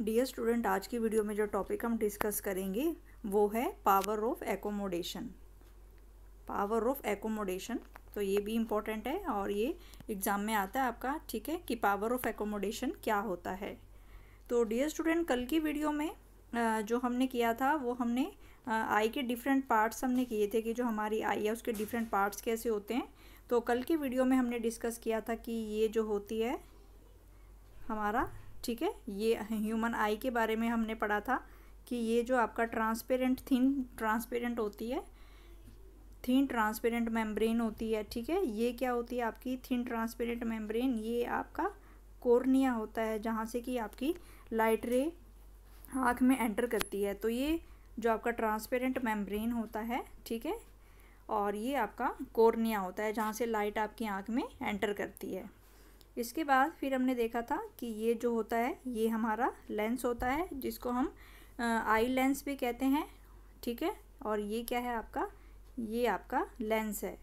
Dear student आज की video में जो टॉपिक हम डिस्कस करेंगे वो है power of accommodation power of accommodation तो ये भी इम्पोर्टेंट है और ये एग्ज़ाम में आता है आपका ठीक है कि पावर ऑफ एकोमोडेशन क्या होता है तो डियर स्टूडेंट कल की वीडियो में जो हमने किया था वो हमने आई के डिफरेंट पार्ट्स हमने किए थे कि जो हमारी आई है उसके डिफरेंट पार्ट्स कैसे होते हैं तो कल की वीडियो में हमने डिस्कस किया था कि ये जो होती है हमारा ठीक है ये ह्यूमन आई के बारे में हमने पढ़ा था कि ये जो आपका ट्रांसपेरेंट थिन ट्रांसपेरेंट होती है थिन ट्रांसपेरेंट मेम्ब्रेन होती है ठीक है ये क्या होती है आपकी थिन ट्रांसपेरेंट मेम्ब्रेन ये आपका कोर्निया होता है जहाँ से कि आपकी लाइट रे आँख में एंटर करती है तो ये जो आपका ट्रांसपेरेंट मेम्ब्रेन होता है ठीक है और ये आपका कोर्निया होता है जहाँ से लाइट आपकी आँख में एंटर करती है इसके बाद फिर हमने देखा था कि ये जो होता है ये हमारा लेंस होता है जिसको हम आई लेंस भी कहते हैं ठीक है और ये क्या है आपका ये आपका लेंस है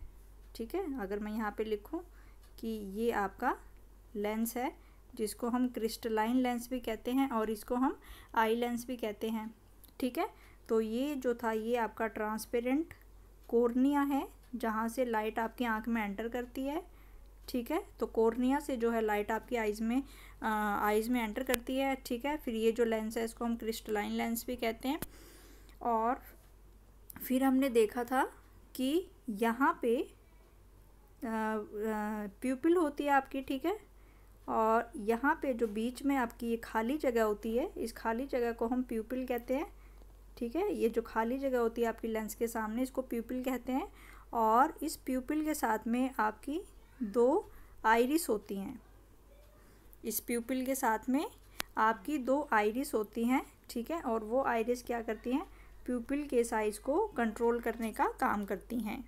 ठीक है अगर मैं यहाँ पे लिखूँ कि ये आपका लेंस है जिसको हम क्रिस्टलाइन लेंस भी कहते हैं और इसको हम आई लेंस भी कहते हैं ठीक है तो ये जो था ये आपका ट्रांसपेरेंट कोर्निया है जहाँ से लाइट आपकी आँख में एंटर करती है ठीक है तो कॉर्निया से जो है लाइट आपकी आइज़ में आइज़ में एंटर करती है ठीक है फिर ये जो लेंस है इसको हम क्रिस्टलाइन लेंस भी कहते हैं और फिर हमने देखा था कि यहाँ पे प्यूपिल होती है आपकी ठीक है और यहाँ पे जो बीच में आपकी ये खाली जगह होती है इस खाली जगह को हम प्यूपिल कहते हैं ठीक है ये जो खाली जगह होती है आपकी लेंस के सामने इसको प्यूपिल कहते हैं और इस प्यूपिल के साथ में आपकी दो आइरिस होती हैं इस प्यूपिल के साथ में आपकी दो आइरिस होती हैं ठीक है और वो आइरिस क्या करती हैं प्यूपिल के साइज को कंट्रोल करने का काम करती हैं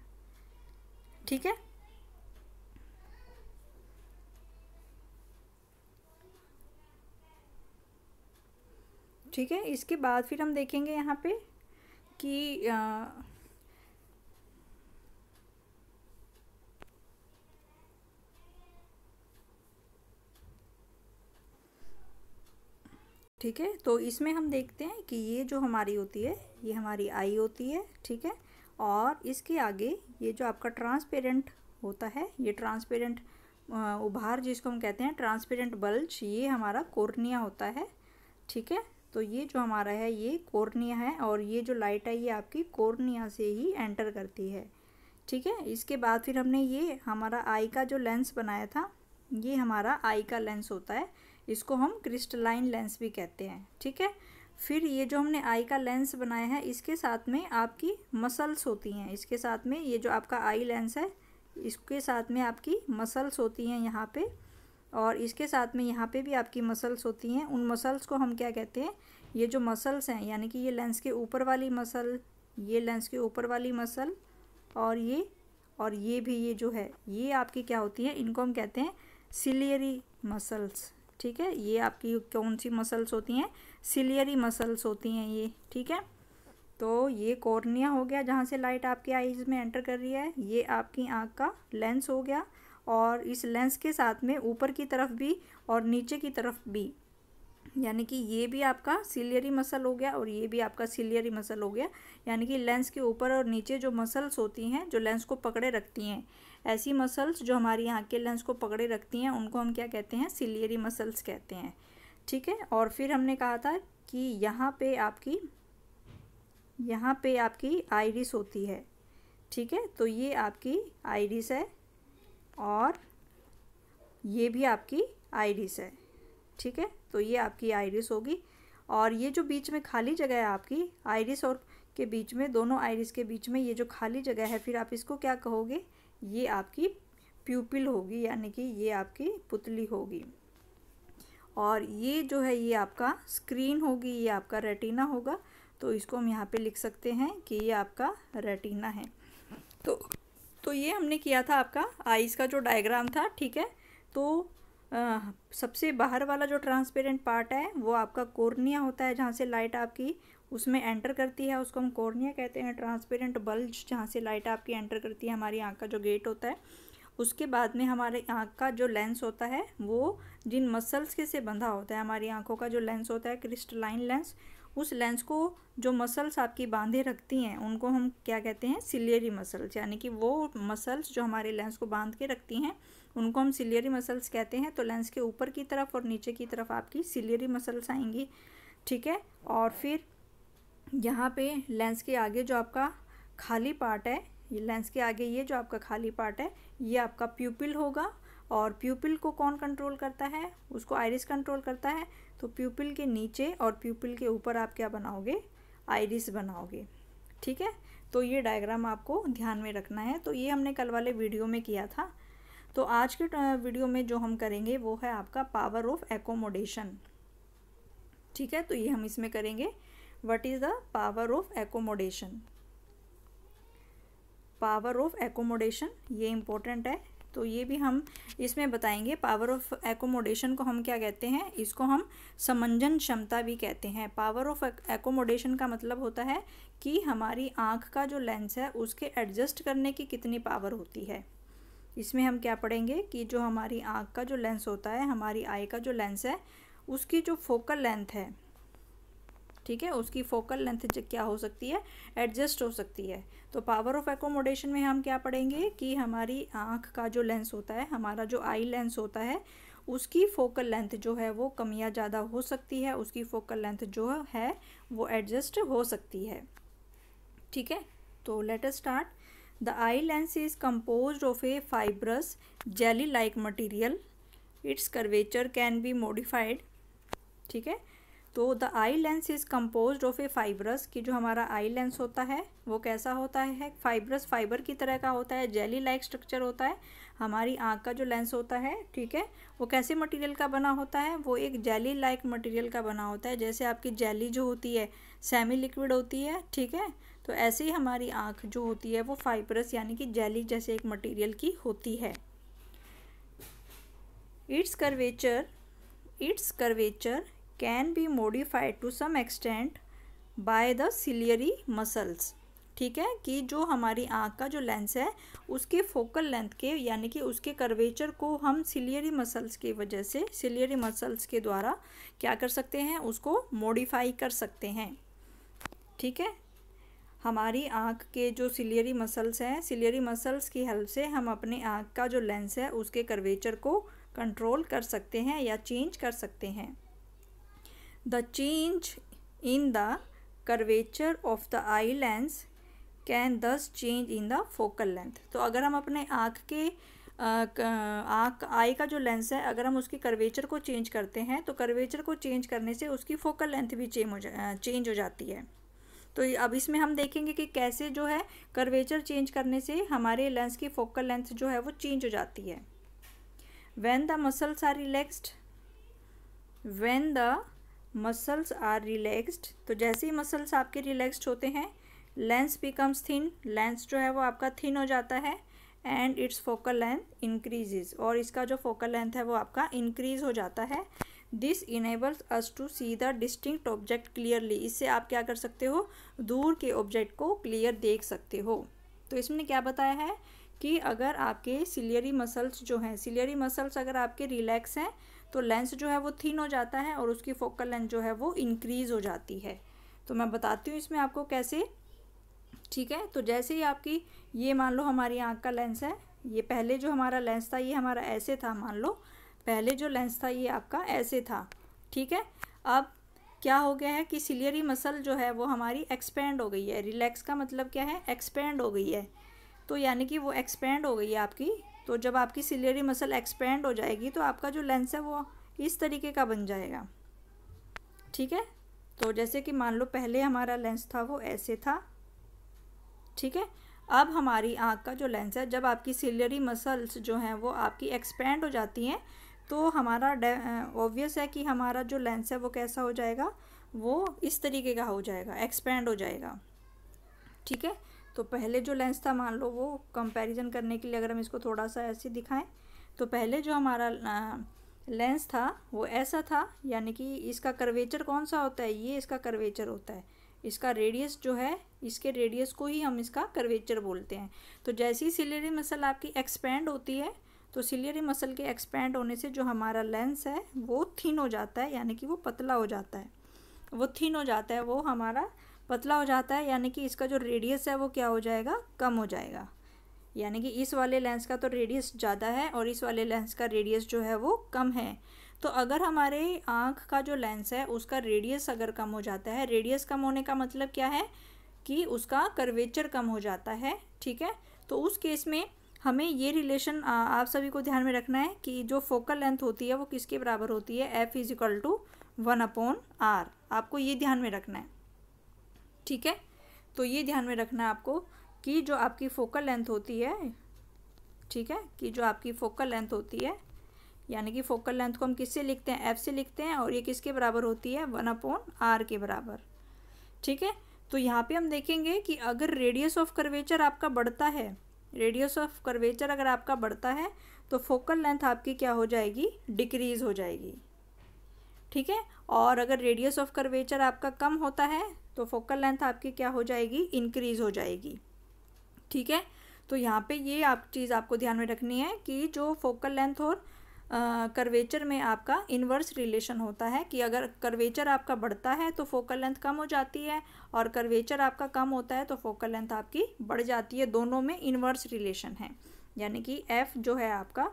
ठीक है ठीक है इसके बाद फिर हम देखेंगे यहाँ पे कि आ, ठीक है तो इसमें हम देखते हैं कि ये जो हमारी होती है ये हमारी आई होती है ठीक है और इसके आगे ये जो आपका ट्रांसपेरेंट होता है ये ट्रांसपेरेंट उभार जिसको हम कहते हैं ट्रांसपेरेंट बल्ज ये हमारा कोर्निया होता है ठीक है तो ये जो हमारा है ये कोर्निया है और ये जो लाइट है ये आपकी कोर्निया से ही एंटर करती है ठीक है इसके बाद फिर हमने ये हमारा आई का जो लेंस बनाया था ये हमारा आई का लेंस होता है इसको हम क्रिस्टलाइन लेंस भी कहते हैं ठीक है फिर ये जो हमने आई का लेंस बनाया है इसके साथ में आपकी मसल्स होती हैं इसके साथ में ये जो आपका आई लेंस है इसके साथ में आपकी मसल्स होती हैं यहाँ पे और इसके साथ में यहाँ पे भी आपकी मसल्स होती हैं उन मसल्स को हम क्या कहते हैं ये जो मसल्स हैं यानी कि ये लेंस के ऊपर वाली मसल ये लेंस के ऊपर वाली मसल और ये और ये भी ये जो है ये आपकी क्या होती है इनको हम कहते हैं सिलियरी मसल्स ठीक है ये आपकी कौन सी मसल्स होती हैं सिलियरी मसल्स होती हैं ये ठीक है तो ये कॉर्निया हो गया जहाँ से लाइट आपके आईज में एंटर कर रही है ये आपकी आँख का लेंस हो गया और इस लेंस के साथ में ऊपर की तरफ भी और नीचे की तरफ भी यानी कि ये भी आपका सिलियरी मसल हो गया और ये भी आपका सिलियरी मसल हो गया यानी कि लेंस के ऊपर और नीचे जो मसल्स होती हैं जो लेंस को पकड़े रखती हैं ऐसी मसल्स जो हमारी यहाँ के लंग्स को पकड़े रखती हैं उनको हम क्या कहते हैं सिलियरी मसल्स कहते हैं ठीक है और फिर हमने कहा था कि यहाँ पे आपकी यहाँ पे आपकी आइरिस होती है ठीक है तो ये आपकी आइरिस है और ये भी आपकी आइरिस है ठीक है तो ये आपकी आइरिस होगी और ये जो बीच में खाली जगह है आपकी आइरिस और के बीच में दोनों आइरिस के बीच में ये जो खाली जगह है फिर आप इसको क्या कहोगे ये आपकी प्यूपिल होगी यानी कि ये आपकी पुतली होगी और ये जो है ये आपका स्क्रीन होगी ये आपका रेटिना होगा तो इसको हम यहाँ पे लिख सकते हैं कि ये आपका रेटिना है तो तो ये हमने किया था आपका आइज़ का जो डायग्राम था ठीक है तो आ, सबसे बाहर वाला जो ट्रांसपेरेंट पार्ट है वो आपका कोर्निया होता है जहाँ से लाइट आपकी उसमें एंटर करती है उसको हम कॉर्निया कहते हैं ट्रांसपेरेंट बल्ज जहाँ से लाइट आपकी एंटर करती है हमारी आँख का जो गेट होता है उसके बाद में हमारे आँख का जो लेंस होता है वो जिन मसल्स के से बंधा होता है हमारी आँखों का जो लेंस होता है क्रिस्टलाइन लेंस उस लेंस को जो मसल्स आपकी बांधे रखती हैं उनको हम क्या कहते हैं सिलियरी मसल्स यानी कि वो मसल्स जो हमारे लेंस को बांध के रखती हैं उनको हम सिलियरी मसल्स कहते हैं तो लेंस के ऊपर की तरफ और नीचे की तरफ आपकी सिलियरी मसल्स आएंगी ठीक है और फिर यहाँ पे लेंस के आगे जो आपका खाली पार्ट है ये लेंस के आगे ये जो आपका खाली पार्ट है ये आपका प्यूपिल होगा और प्यूपिल को कौन कंट्रोल करता है उसको आइरिस कंट्रोल करता है तो प्यूपिल के नीचे और प्यूपिल के ऊपर आप क्या बनाओगे आइरिस बनाओगे ठीक है तो ये डायग्राम आपको ध्यान में रखना है तो ये हमने कल वाले वीडियो में किया था तो आज के वीडियो में जो हम करेंगे वो है आपका पावर ऑफ एकोमोडेशन ठीक है तो ये हम इसमें करेंगे what is the power of accommodation power of accommodation ये इम्पोर्टेंट है तो ये भी हम इसमें बताएंगे पावर ऑफ एकोमोडेशन को हम क्या कहते हैं इसको हम समंजन क्षमता भी कहते हैं पावर ऑफ एकोमोडेशन का मतलब होता है कि हमारी आँख का जो लेंस है उसके एडजस्ट करने की कितनी पावर होती है इसमें हम क्या पढ़ेंगे कि जो हमारी आँख का जो लेंस होता है हमारी आई का जो लेंस है उसकी जो फोकल लेंथ है ठीक है उसकी फोकल लेंथ क्या हो सकती है एडजस्ट हो सकती है तो पावर ऑफ एकोमोडेशन में हम क्या पढ़ेंगे कि हमारी आँख का जो लेंस होता है हमारा जो आई लेंस होता है उसकी फोकल लेंथ जो है वो कम या ज़्यादा हो सकती है उसकी फोकल लेंथ जो है वो एडजस्ट हो सकती है ठीक है तो let us start the eye lens is composed of a fibrous jelly like material its curvature can be modified ठीक है तो the eye lens is composed of a fibrous की जो हमारा आई लेंस होता है वो कैसा होता है फाइबरस फाइबर की तरह का होता है जेली लाइक स्ट्रक्चर होता है हमारी आँख का जो लेंस होता है ठीक है वो कैसे मटेरियल का बना होता है वो एक जेली लाइक मटेरियल का बना होता है जैसे आपकी जेली जो होती है सेमी लिक्विड होती है ठीक है तो ऐसे ही हमारी आँख जो होती है वो फाइबरस यानी कि जेली जैसे एक मटीरियल की होती है its curvature its curvature can be modified to some extent by the ciliary muscles ठीक है कि जो हमारी आँख का जो लेंस है उसके फोकल लेंथ के यानी कि उसके कर्वेचर को हम सिलियरी मसल्स की वजह से सिलियरी मसल्स के द्वारा क्या कर सकते हैं उसको मोडिफाई कर सकते हैं ठीक है हमारी आँख के जो सिलियरी मसल्स हैं सिलियरी मसल्स की हेल्प से हम अपने आँख का जो लेंस है उसके कर्वेचर को कंट्रोल कर सकते हैं या चेंज कर सकते हैं The change in the curvature of the eye lens can thus change in the focal length तो अगर हम अपने आँख के आँख आई का जो लेंस है अगर हम उसकी कर्वेचर को चेंज करते हैं तो कर्वेचर को चेंज करने से उसकी फोकल लेंथ भी चेंज हो जा चेंज हो जाती है तो अब इसमें हम देखेंगे कि कैसे जो है कर्वेचर चेंज करने से हमारे लेंस की फोकल लेंथ जो है वो चेंज हो जाती है when the muscles are relaxed when the muscles are relaxed तो जैसे ही मसल्स आपके रिलैक्स्ड होते हैं लेंस बिकम्स थिन लेंस जो है वो आपका थिन हो जाता है and its focal length increases और इसका जो फोकल लेंथ है वो आपका इंक्रीज हो जाता है this enables us to see the distinct object clearly इससे आप क्या कर सकते हो दूर के ऑब्जेक्ट को क्लियर देख सकते हो तो इसमें क्या बताया है कि अगर आपके सिलियरी मसल्स जो हैं सिलियरी मसल्स अगर आपके रिलैक्स हैं तो लेंस जो है वो थिन हो जाता है और उसकी फोकल लेंथ जो है वो इंक्रीज़ हो जाती है तो मैं बताती हूँ इसमें आपको कैसे ठीक है तो जैसे ही आपकी ये मान लो हमारी आँख का लेंस है ये पहले जो हमारा लेंस था ये हमारा ऐसे था मान लो पहले जो लेंस था ये आपका ऐसे था ठीक है अब क्या हो गया है कि सिलियरी मसल जो है वो हमारी एक्सपेंड हो गई है रिलैक्स का मतलब क्या है एक्सपेंड हो गई है तो यानी कि वो एक्सपेंड हो गई है आपकी तो जब आपकी सिलियरी मसल एक्सपेंड हो जाएगी तो आपका जो लेंस है वो इस तरीके का बन जाएगा ठीक है तो जैसे कि मान लो पहले हमारा लेंस था वो ऐसे था ठीक है अब हमारी आँख का जो लेंस है जब आपकी सिलियरी मसल्स जो हैं वो आपकी एक्सपेंड हो जाती हैं तो हमारा ऑब्वियस है कि हमारा जो लेंस है वो कैसा हो जाएगा वो इस तरीके का हो जाएगा एक्सपेंड हो जाएगा ठीक है तो पहले जो लेंस था मान लो वो कंपैरिजन करने के लिए अगर हम इसको थोड़ा सा ऐसे दिखाएं तो पहले जो हमारा लेंस था वो ऐसा था यानी कि इसका करवेचर कौन सा होता है ये इसका करवेचर होता है इसका रेडियस जो है इसके रेडियस को ही हम इसका करवेचर बोलते हैं तो जैसी सिलियरी मसल आपकी एक्सपेंड होती है तो सिलियरी मसल के एक्सपेंड होने से जो हमारा लेंस है वो थिन हो जाता है यानी कि वो पतला हो जाता है वो थिन हो जाता है वो हमारा पतला हो जाता है यानी कि इसका जो रेडियस है वो क्या हो जाएगा कम हो जाएगा यानी कि इस वाले लेंस का तो रेडियस ज़्यादा है और इस वाले लेंस का रेडियस जो है वो कम है तो अगर हमारे आँख का जो लेंस है उसका रेडियस अगर कम हो जाता है रेडियस कम होने का मतलब क्या है कि उसका करवेचर कम हो जाता है ठीक है तो उस केस में हमें ये रिलेशन आप सभी को ध्यान में रखना है कि जो फोकल लेंथ होती है वो किसके बराबर होती है F is equal to one upon R आपको ये ध्यान में रखना है ठीक है तो ये ध्यान में रखना आपको कि जो आपकी फोकल लेंथ होती है ठीक है कि जो आपकी फोकल लेंथ होती है यानी कि फोकल लेंथ को हम किससे लिखते हैं एफ से लिखते हैं और ये किसके बराबर होती है वन अपॉन आर के बराबर ठीक है तो यहाँ पे हम देखेंगे कि अगर रेडियस ऑफ कर्वेचर आपका बढ़ता है रेडियस ऑफ कर्वेचर अगर आपका बढ़ता है तो फोकल लेंथ आपकी क्या हो जाएगी डिक्रीज़ हो जाएगी ठीक है और अगर रेडियस ऑफ कर्वेचर आपका कम होता है तो फोकल लेंथ आपकी क्या हो जाएगी इंक्रीज़ हो जाएगी ठीक है तो यहाँ पे ये आप चीज़ आपको ध्यान में रखनी है कि जो फोकल लेंथ और करवेचर में आपका इन्वर्स रिलेशन होता है कि अगर करवेचर आपका बढ़ता है तो फोकल लेंथ कम हो जाती है और करवेचर आपका कम होता है तो फोकल लेंथ आपकी बढ़ जाती है दोनों में इन्वर्स रिलेशन है यानी कि एफ़ जो है आपका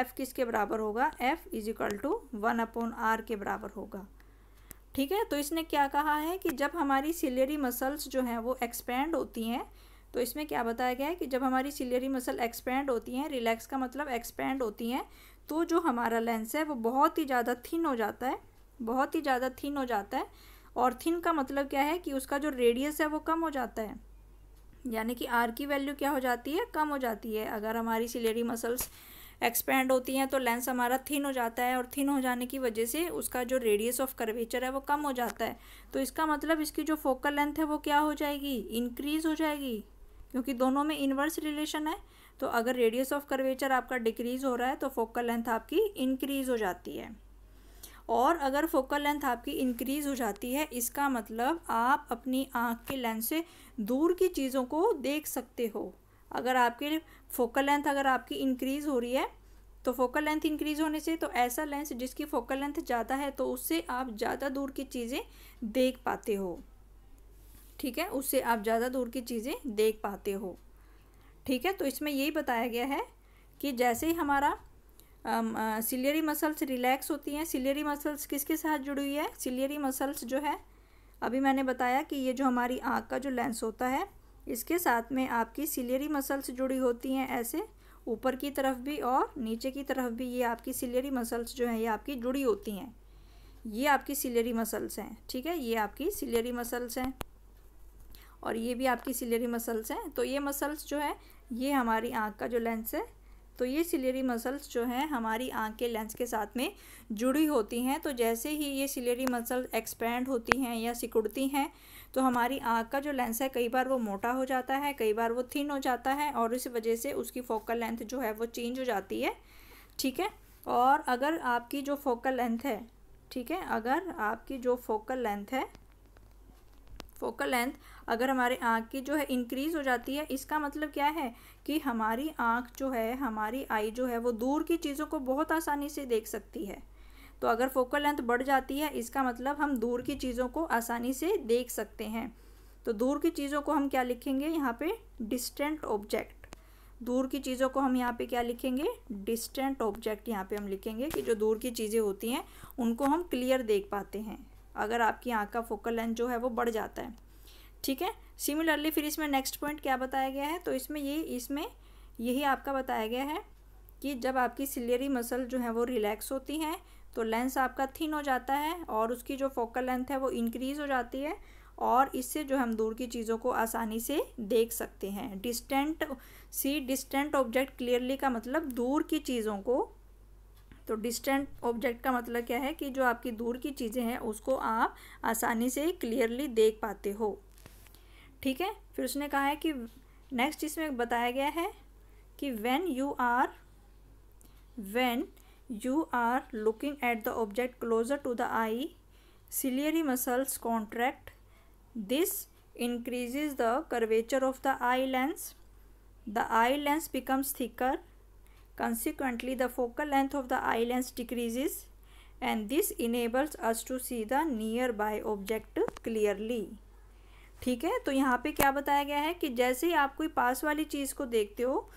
एफ़ किसके बराबर होगा F is equal to one upon R के बराबर होगा ठीक है तो इसने क्या कहा है कि जब हमारी सिलियरी मसल्स जो हैं वो एक्सपेंड होती हैं तो इसमें क्या बताया गया है कि जब हमारी सिलियरी मसल एक्सपेंड होती हैं रिलैक्स का मतलब एक्सपेंड होती हैं तो जो हमारा लेंस है वो बहुत ही ज़्यादा थिन हो जाता है बहुत ही ज़्यादा थिन हो जाता है और थिन का मतलब क्या है कि उसका जो रेडियस है वो कम हो जाता है यानी कि आर की वैल्यू क्या हो जाती है कम हो जाती है अगर हमारी सिलेरी मसल्स एक्सपेंड होती हैं तो लेंस हमारा थिन हो जाता है और थिन हो जाने की वजह से उसका जो रेडियस ऑफ कर्वेचर है वो कम हो जाता है तो इसका मतलब इसकी जो फोकल लेंथ है वो क्या हो जाएगी इंक्रीज़ हो जाएगी क्योंकि दोनों में इन्वर्स रिलेशन है तो अगर रेडियस ऑफ कर्वेचर आपका डिक्रीज़ हो रहा है तो फोकल लेंथ आपकी इंक्रीज़ हो जाती है और अगर फोकल लेंथ आपकी इंक्रीज़ हो जाती है इसका मतलब आप अपनी आँख के लेंस से दूर की चीज़ों को देख सकते हो अगर आपके फोकल लेंथ अगर आपकी इंक्रीज़ हो रही है तो फोकल लेंथ इंक्रीज़ होने से तो ऐसा लेंस जिसकी फोकल लेंथ ज़्यादा है तो उससे आप ज़्यादा दूर की चीज़ें देख पाते हो ठीक है उससे आप ज़्यादा दूर की चीज़ें देख पाते हो ठीक है तो इसमें यही बताया गया है कि जैसे ही हमारा सिलियरी मसल्स रिलैक्स होती हैं सिलियरी मसल्स किसके साथ जुड़ी हुई है सिलियरी मसल्स जो है अभी मैंने बताया कि ये जो हमारी आँख का जो लेंस होता है इसके साथ में आपकी सिलियरी मसल्स जुड़ी होती हैं ऐसे ऊपर की तरफ भी और नीचे की तरफ भी ये आपकी सिलियरी मसल्स जो हैं ये आपकी जुड़ी होती हैं ये आपकी सिलेरी मसल्स हैं ठीक है ये आपकी सिलियरी मसल्स हैं और ये भी आपकी सिलियरी मसल्स हैं तो ये मसल्स जो है ये हमारी आँख का जो लेंस है तो ये सिलियरी मसल्स जो हैं हमारी आँख के लेंस के साथ में जुड़ी होती हैं तो जैसे ही ये सिलियरी मसल्स एक्सपेंड होती हैं या सिकुड़ती हैं तो हमारी आँख का जो लेंस है कई बार वो मोटा हो जाता है कई बार वो थिन हो जाता है और इस वजह से उसकी फोकल लेंथ जो है वो चेंज हो जाती है ठीक है और अगर आपकी जो फोकल लेंथ है ठीक है अगर आपकी जो फोकल लेंथ है फोकल लेंथ अगर हमारे आँख की जो है इंक्रीज़ हो जाती है इसका मतलब क्या है कि हमारी आँख जो है हमारी आई जो है वो दूर की चीज़ों को बहुत आसानी से देख सकती है तो अगर फोकल लेंथ बढ़ जाती है इसका मतलब हम दूर की चीज़ों को आसानी से देख सकते हैं तो दूर की चीज़ों को हम क्या लिखेंगे यहाँ पे डिस्टेंट ऑब्जेक्ट दूर की चीज़ों को हम यहाँ पे क्या लिखेंगे डिस्टेंट ऑब्जेक्ट यहाँ पे हम लिखेंगे कि जो दूर की चीज़ें होती हैं उनको हम क्लियर देख पाते हैं अगर आपकी आँख का फोकल लेंथ जो है वो बढ़ जाता है ठीक है सिमिलरली फिर इसमें नेक्स्ट पॉइंट क्या बताया गया है तो इसमें ये इसमें यही आपका बताया गया है कि जब आपकी सिलियरी मसल जो है वो रिलैक्स होती हैं तो लेंस आपका थिन हो जाता है और उसकी जो फोकल लेंथ है वो इंक्रीज़ हो जाती है और इससे जो हम दूर की चीज़ों को आसानी से देख सकते हैं distant see distant object clearly का मतलब दूर की चीज़ों को तो डिस्टेंट ऑब्जेक्ट का मतलब क्या है कि जो आपकी दूर की चीज़ें हैं उसको आप आसानी से क्लियरली देख पाते हो ठीक है फिर उसने कहा है कि नेक्स्ट इसमें बताया गया है कि when you are when you are looking at the object closer to the eye ciliary muscles contract this increases the curvature of the eye lens the eye lens becomes thicker consequently the focal length of the eye lens decreases and this enables us to see the near by object clearly ठीक है तो यहाँ पे क्या बताया गया है कि जैसे ही आप कोई पास वाली चीज़ को देखते हो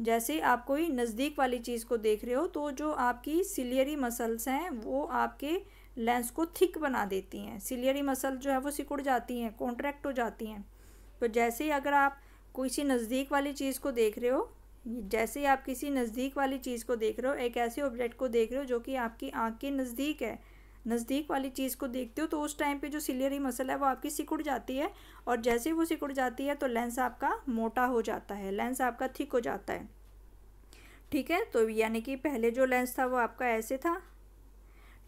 जैसे आप कोई नज़दीक वाली चीज़ को देख रहे हो तो जो आपकी सिलियरी मसल्स हैं वो आपके लेंस को थिक बना देती हैं सिलियरी मसल जो है वो सिकुड़ जाती हैं कॉन्ट्रैक्ट हो जाती हैं तो जैसे ही अगर आप किसी नज़दीक वाली चीज़ को देख रहे हो जैसे ही आप किसी नज़दीक वाली चीज़ को देख रहे हो एक ऐसे ऑब्जेक्ट को देख रहे हो जो कि आपकी आँख के नज़दीक है नज़दीक वाली चीज़ को देखते हो तो उस टाइम पे जो सिलियरी मसल है वो आपकी सिकुड़ जाती है और जैसे वो सिकुड़ जाती है तो लेंस आपका मोटा हो जाता है लेंस आपका थिक हो जाता है ठीक है तो यानी कि पहले जो लेंस था वो आपका ऐसे था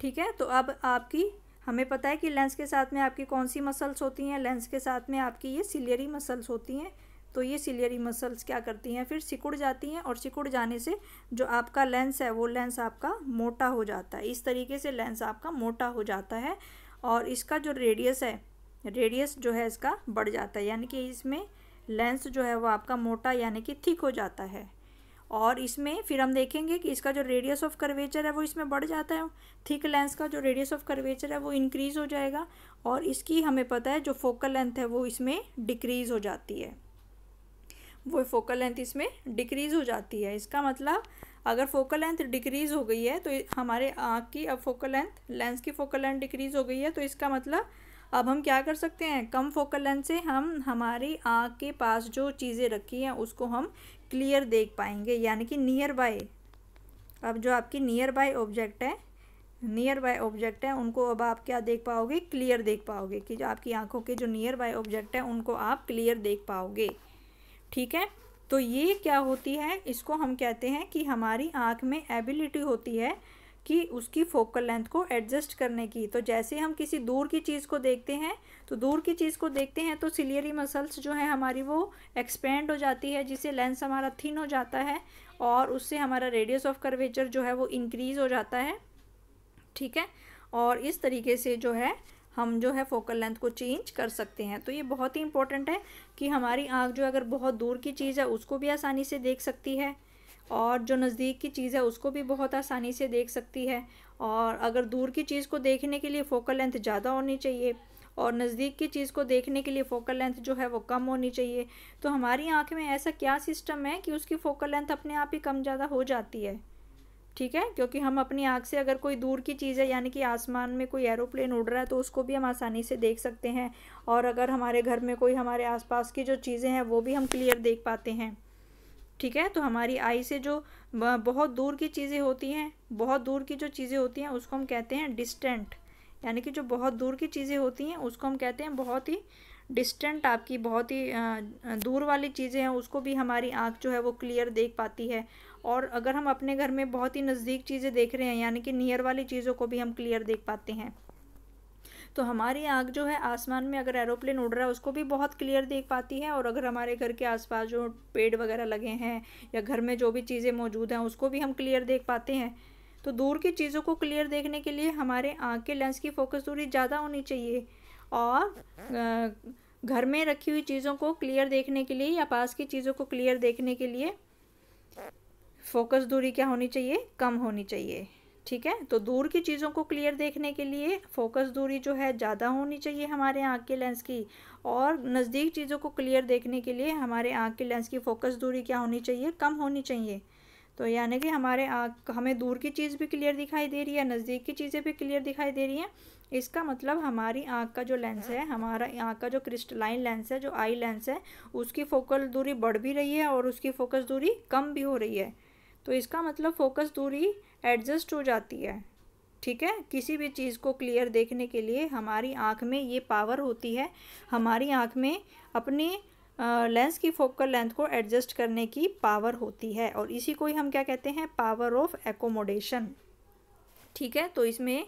ठीक है तो अब आपकी हमें पता है कि लेंस के साथ में आपकी कौन सी मसल्स होती हैं लेंस के साथ में आपकी ये सिलियरी मसल्स होती हैं तो ये सिलियरी मसल्स क्या करती हैं फिर सिकुड़ जाती हैं और सिकुड़ जाने से जो आपका लेंस है वो लेंस आपका मोटा हो जाता है इस तरीके से लेंस आपका मोटा हो जाता है और इसका जो रेडियस है रेडियस जो है इसका बढ़ जाता है यानी कि इसमें लेंस जो है वो आपका मोटा यानी कि थिक हो जाता है और इसमें फिर हम देखेंगे कि इसका जो रेडियस ऑफ कर्वेचर है वो इसमें बढ़ जाता है थिक लेंस का जो रेडियस ऑफ कर्वेचर है वो इंक्रीज़ हो जाएगा और इसकी हमें पता है जो फोकल लेंथ है वो इसमें डिक्रीज़ हो जाती है वो फोकल लेंथ इसमें डिक्रीज़ हो जाती है इसका मतलब अगर फोकल लेंथ डिक्रीज़ हो गई है तो हमारे आँख की अब फोकल लेंथ लेंस की फोकल लेंथ डिक्रीज़ हो गई है तो इसका मतलब अब हम क्या कर सकते हैं कम फोकल लेंथ से हम हमारी आँख के पास जो चीज़ें रखी हैं उसको हम क्लियर देख पाएंगे यानी कि नियर बाय अब जो आपकी नियर बाय ऑब्जेक्ट है नियर बाय ऑब्जेक्ट है उनको अब आप क्या देख पाओगे क्लियर देख पाओगे कि जो आपकी आँखों के जो नियर बाय ऑब्जेक्ट है उनको आप क्लियर देख पाओगे ठीक है तो ये क्या होती है इसको हम कहते हैं कि हमारी आँख में एबिलिटी होती है कि उसकी फोकल लेंथ को एडजस्ट करने की तो जैसे हम किसी दूर की चीज़ को देखते हैं तो दूर की चीज़ को देखते हैं तो सिलियरी मसल्स जो है हमारी वो एक्सपेंड हो जाती है जिससे लेंस हमारा थिन हो जाता है और उससे हमारा रेडियस ऑफ कर्वेचर जो है वो इंक्रीज़ हो जाता है ठीक है और इस तरीके से जो है हम जो है फोकल लेंथ को चेंज कर सकते हैं तो ये बहुत ही इंपॉर्टेंट है कि हमारी आँख जो अगर बहुत दूर की चीज़ है उसको भी आसानी से देख सकती है और जो नज़दीक की चीज़ है उसको भी बहुत आसानी से देख सकती है और अगर दूर की चीज़ को देखने के लिए फोकल लेंथ ज़्यादा होनी चाहिए और नज़दीक की चीज़ को देखने के लिए फ़ोकल लेंथ जो है वो कम होनी चाहिए तो हमारी आँख में ऐसा क्या सिस्टम है कि उसकी फ़ोकल लेंथ अपने आप ही कम ज़्यादा हो जाती है ठीक है क्योंकि हम अपनी आँख से अगर कोई दूर की चीज़ है यानी कि आसमान में कोई एरोप्लेन उड़ रहा है तो उसको भी हम आसानी से देख सकते हैं और अगर हमारे घर में कोई हमारे आसपास की जो चीज़ें हैं वो भी हम क्लियर देख पाते हैं ठीक है तो हमारी आई से जो बहुत दूर की चीज़ें होती हैं बहुत दूर की जो चीज़ें होती हैं उसको हम कहते हैं डिस्टेंट यानी कि जो बहुत दूर की चीज़ें होती हैं उसको हम कहते हैं बहुत ही डिस्टेंट आपकी बहुत ही दूर वाली चीज़ें हैं उसको भी हमारी आँख जो है वो क्लियर देख पाती है और अगर हम अपने घर में बहुत ही नज़दीक चीज़ें देख रहे हैं यानी कि नियर वाली चीज़ों को भी हम क्लियर देख पाते हैं तो हमारी आँख जो है आसमान में अगर एरोप्लेन उड़ रहा है उसको भी बहुत क्लियर देख पाती है और अगर हमारे घर के आसपास जो पेड़ वगैरह लगे हैं या घर में जो भी चीज़ें मौजूद हैं उसको भी हम क्लियर देख पाते हैं तो दूर की चीज़ों को क्लियर देखने के लिए हमारे आँख के लेंस की फोकस दूरी ज़्यादा होनी चाहिए और घर में रखी हुई चीज़ों को क्लियर देखने के लिए या पास की चीज़ों को क्लियर देखने के लिए फोकस दूरी क्या होनी चाहिए कम होनी चाहिए ठीक है तो दूर की चीज़ों को क्लियर देखने के लिए फोकस दूरी जो है ज़्यादा होनी चाहिए हमारे आँख के लेंस की और नज़दीक चीज़ों को क्लियर देखने के लिए हमारे आँख के लेंस की फ़ोकस दूरी क्या होनी चाहिए कम होनी चाहिए तो यानी कि हमारे आँख हमें दूर की चीज़ भी क्लियर दिखाई दे रही है नज़दीक की चीज़ें भी क्लियर दिखाई दे रही हैं इसका मतलब हमारी आँख का जो लेंस है हमारा आँख का जो क्रिस्टलाइन लेंस है जो आई लेंस है उसकी फोकल दूरी बढ़ भी रही है और उसकी फोकस दूरी कम भी हो रही है तो इसका मतलब फोकस दूरी एडजस्ट हो जाती है ठीक है किसी भी चीज़ को क्लियर देखने के लिए हमारी आँख में ये पावर होती है हमारी आँख में अपने लेंस की फोकल लेंथ को एडजस्ट करने की पावर होती है और इसी को ही हम क्या कहते हैं पावर ऑफ एकोमोडेशन ठीक है तो इसमें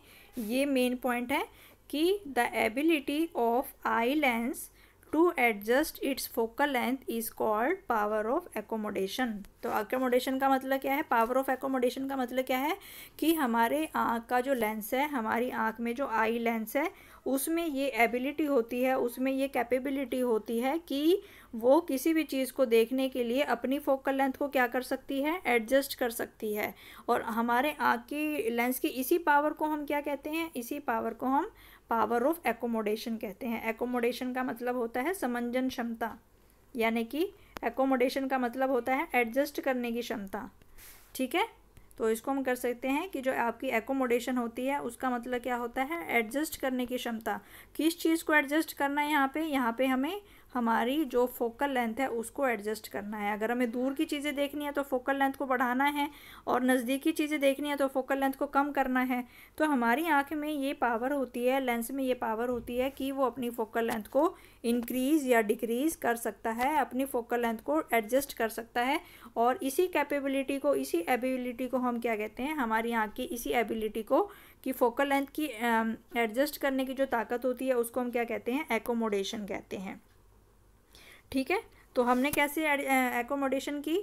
ये मेन पॉइंट है कि the ability of eye lens to adjust its focal length is called power of accommodation तो एकोमोडेशन का मतलब क्या है पावर ऑफ एकोमोडेशन का मतलब क्या है कि हमारे आँख का जो लेंस है हमारी आँख में जो आई लेंस है उसमें ये एबिलिटी होती है उसमें ये कैपेबिलिटी होती है कि वो किसी भी चीज़ को देखने के लिए अपनी फोकल लेंथ को क्या कर सकती है एडजस्ट कर सकती है और हमारे आँख की लेंस की इसी पावर को हम क्या कहते हैं इसी पावर को हम पावर ऑफ एकोमोडेशन कहते हैं एकोमोडेशन का मतलब होता है समंजन क्षमता यानी कि एकोमोडेशन का मतलब होता है एडजस्ट करने की क्षमता ठीक है तो इसको हम कर सकते हैं कि जो आपकी एकोमोडेशन होती है उसका मतलब क्या होता है एडजस्ट करने की क्षमता किस चीज़ को एडजस्ट करना है यहाँ पे यहाँ पे हमें हमारी जो फोकल लेंथ है उसको एडजस्ट करना है अगर हमें दूर की चीज़ें देखनी है तो फोकल लेंथ को बढ़ाना है और नज़दीकी चीज़ें देखनी है तो फोकल लेंथ को कम करना है तो हमारी आँख में ये पावर होती है लेंस में ये पावर होती है कि वो अपनी फोकल लेंथ को इंक्रीज़ या डिक्रीज़ कर सकता है अपनी फोकल लेंथ को एडजस्ट कर सकता है और इसी कैपेबिलिटी को इसी एबिलिटी को हम क्या कहते हैं हमारी आँख की इसी एबिलिटी को कि फोकल लेंथ की एडजस्ट करने की जो ताकत होती है उसको हम क्या कहते हैं एकोमोडेशन कहते हैं ठीक है तो हमने कैसे एकोमोडेशन की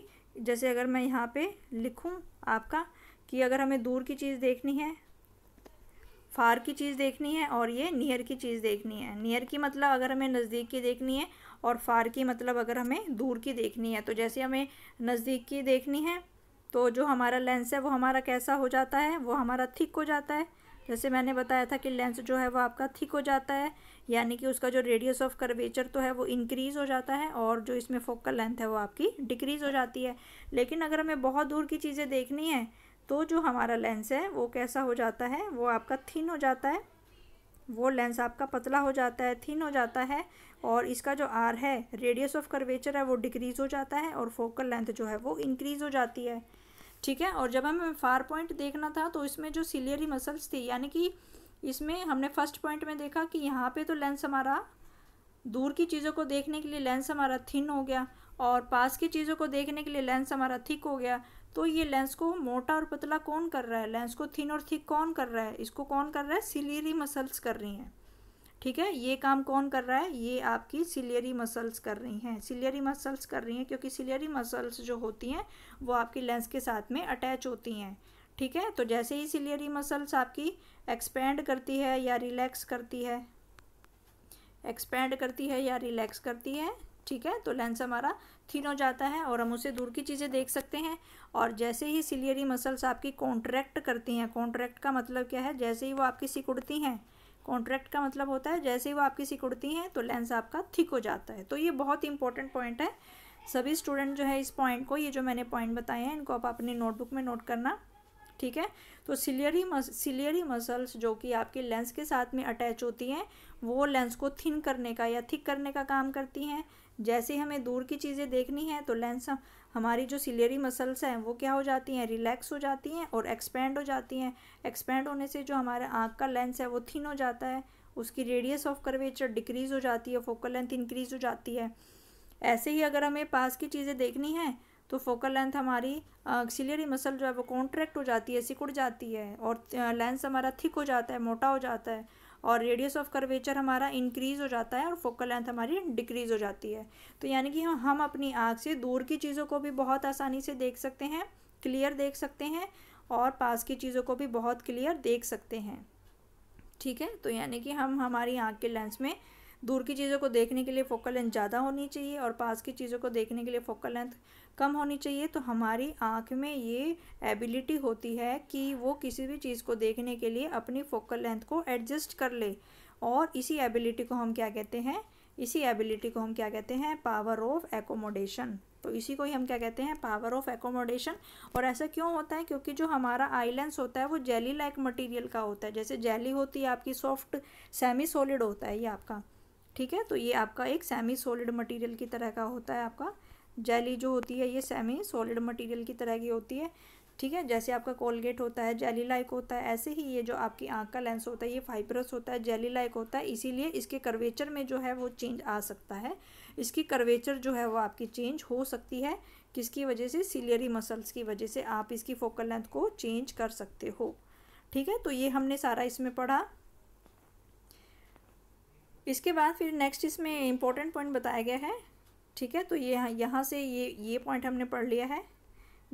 जैसे अगर मैं यहाँ पे लिखूँ आपका कि अगर हमें दूर की चीज़ देखनी है फार की चीज़ देखनी है और ये नियर की चीज़ देखनी है नियर की मतलब अगर हमें नज़दीक की देखनी है और फार की मतलब अगर हमें दूर की देखनी है तो जैसे हमें नज़दीक की देखनी है तो जो हमारा लेंस है वो हमारा कैसा हो जाता है वो हमारा थिक हो जाता है जैसे मैंने बताया था कि लेंस जो है वो आपका थिक हो जाता है यानी कि उसका जो रेडियस ऑफ कर्वेचर तो है वो इंक्रीज़ हो जाता है और जो इसमें फोकल लेंथ है वो आपकी डिक्रीज़ हो जाती है लेकिन अगर हमें बहुत दूर की चीज़ें देखनी है तो जो हमारा लेंस है वो कैसा हो जाता है वो आपका थिन हो जाता है वो लेंस आपका पतला हो जाता है थिन हो जाता है और इसका जो आर है रेडियस ऑफ कर्वेचर है वो डिक्रीज़ हो जाता है और फोकल लेंथ जो है वो इंक्रीज़ हो जाती है ठीक है और जब हमें फार पॉइंट देखना था तो इसमें जो सिलियरी मसल्स थी यानी कि इसमें हमने फर्स्ट पॉइंट में देखा कि यहाँ पे तो लेंस हमारा दूर की चीज़ों को देखने के लिए लेंस हमारा थिन हो गया और पास की चीज़ों को देखने के लिए लेंस हमारा थिक हो गया तो ये लेंस को मोटा और पतला कौन कर रहा है लेंस को थिन और थिक कौन कर रहा है इसको कौन कर रहा है सिलियरी मसल्स कर रही हैं ठीक है ये काम कौन कर रहा है ये आपकी सिलियरी मसल्स कर रही हैं सिलियरी मसल्स कर रही हैं क्योंकि सिलियरी मसल्स जो होती हैं वो आपकी लेंस के साथ में अटैच होती हैं ठीक है तो जैसे ही सिलियरी मसल्स आपकी एक्सपेंड करती है या रिलैक्स करती है एक्सपेंड करती है या रिलैक्स करती है ठीक है तो लेंस हमारा थिन हो जाता है और हम उसे दूर की चीज़ें देख सकते हैं और जैसे ही सिलियरी मसल्स आपकी कॉन्ट्रैक्ट करती हैं कॉन्ट्रैक्ट का मतलब क्या है जैसे ही वो आपकी सिकुड़ती हैं कॉन्ट्रैक्ट का मतलब होता है जैसे ही वो आपकी सिकुड़ती हैं तो लेंस आपका थिक हो जाता है तो ये बहुत इंपॉर्टेंट पॉइंट है सभी स्टूडेंट जो है इस पॉइंट को ये जो मैंने पॉइंट बताए हैं इनको आप अपनी नोटबुक में नोट करना ठीक है तो सिलियरी मस सिलियरी मसल्स जो कि आपके लेंस के साथ में अटैच होती हैं वो लेंस को थिन करने का या थिक करने का काम करती हैं जैसे हमें दूर की चीज़ें देखनी है तो लेंस हमारी जो सिलियरी मसल्स हैं वो क्या हो जाती हैं रिलैक्स हो जाती हैं और एक्सपेंड हो जाती हैं एक्सपेंड होने से जो हमारे आँख का लेंस है वो थिन हो जाता है उसकी रेडियस ऑफ कर्वेचर डिक्रीज़ हो जाती है फोकल लेंथ इंक्रीज़ हो जाती है ऐसे ही अगर हमें पास की चीज़ें देखनी हैं तो फोकल लेंथ हमारी एक्सिलियरी मसल जो है वो कॉन्ट्रैक्ट हो जाती है सिकुड़ जाती है और लेंस हमारा थिक हो जाता है मोटा हो जाता है और रेडियस ऑफ कर्वेचर हमारा इंक्रीज़ हो जाता है और फोकल लेंथ हमारी डिक्रीज़ हो जाती है तो यानी कि हम अपनी आँख से दूर की चीज़ों को भी बहुत आसानी से देख सकते हैं क्लियर देख सकते हैं और पास की चीज़ों को भी बहुत क्लियर देख सकते हैं ठीक है तो यानी कि हम हमारी आँख के लेंस में दूर की चीज़ों को देखने के लिए फोकल लेंथ ज़्यादा होनी चाहिए और पास की चीज़ों को देखने के लिए फोकल लेंथ कम होनी चाहिए तो हमारी आँख में ये एबिलिटी होती है कि वो किसी भी चीज़ को देखने के लिए अपनी फोकल लेंथ को एडजस्ट कर ले और इसी एबिलिटी को हम क्या कहते हैं इसी एबिलिटी को हम क्या कहते हैं पावर ऑफ एकोमोडेशन तो इसी को ही हम क्या कहते हैं पावर ऑफ एकोमोडेशन और ऐसा क्यों होता है क्योंकि जो हमारा आई लेंस होता है वो जेली लाइक मटेरियल का होता है जैसे जेली होती है आपकी सॉफ्ट सेमी सॉलिड होता है ये आपका ठीक है तो ये आपका एक सेमी सॉलिड मटेरियल की तरह का होता है आपका जेली जो होती है ये सेमी सॉलिड मटेरियल की तरह की होती है ठीक है जैसे आपका कोलगेट होता है जेली लाइक होता है ऐसे ही ये जो आपकी आँख का लेंस होता है ये फाइब्रस होता है जेली लाइक होता है इसीलिए इसके करवेचर में जो है वो चेंज आ सकता है इसकी करवेचर जो है वो आपकी चेंज हो सकती है किसकी वजह से सीलियरी मसल्स की वजह से आप इसकी फोकल लेंथ को चेंज कर सकते हो ठीक है तो ये हमने सारा इसमें पढ़ा इसके बाद फिर नेक्स्ट इसमें इम्पोर्टेंट पॉइंट बताया गया है ठीक है तो ये यह, यहाँ से ये ये पॉइंट हमने पढ़ लिया है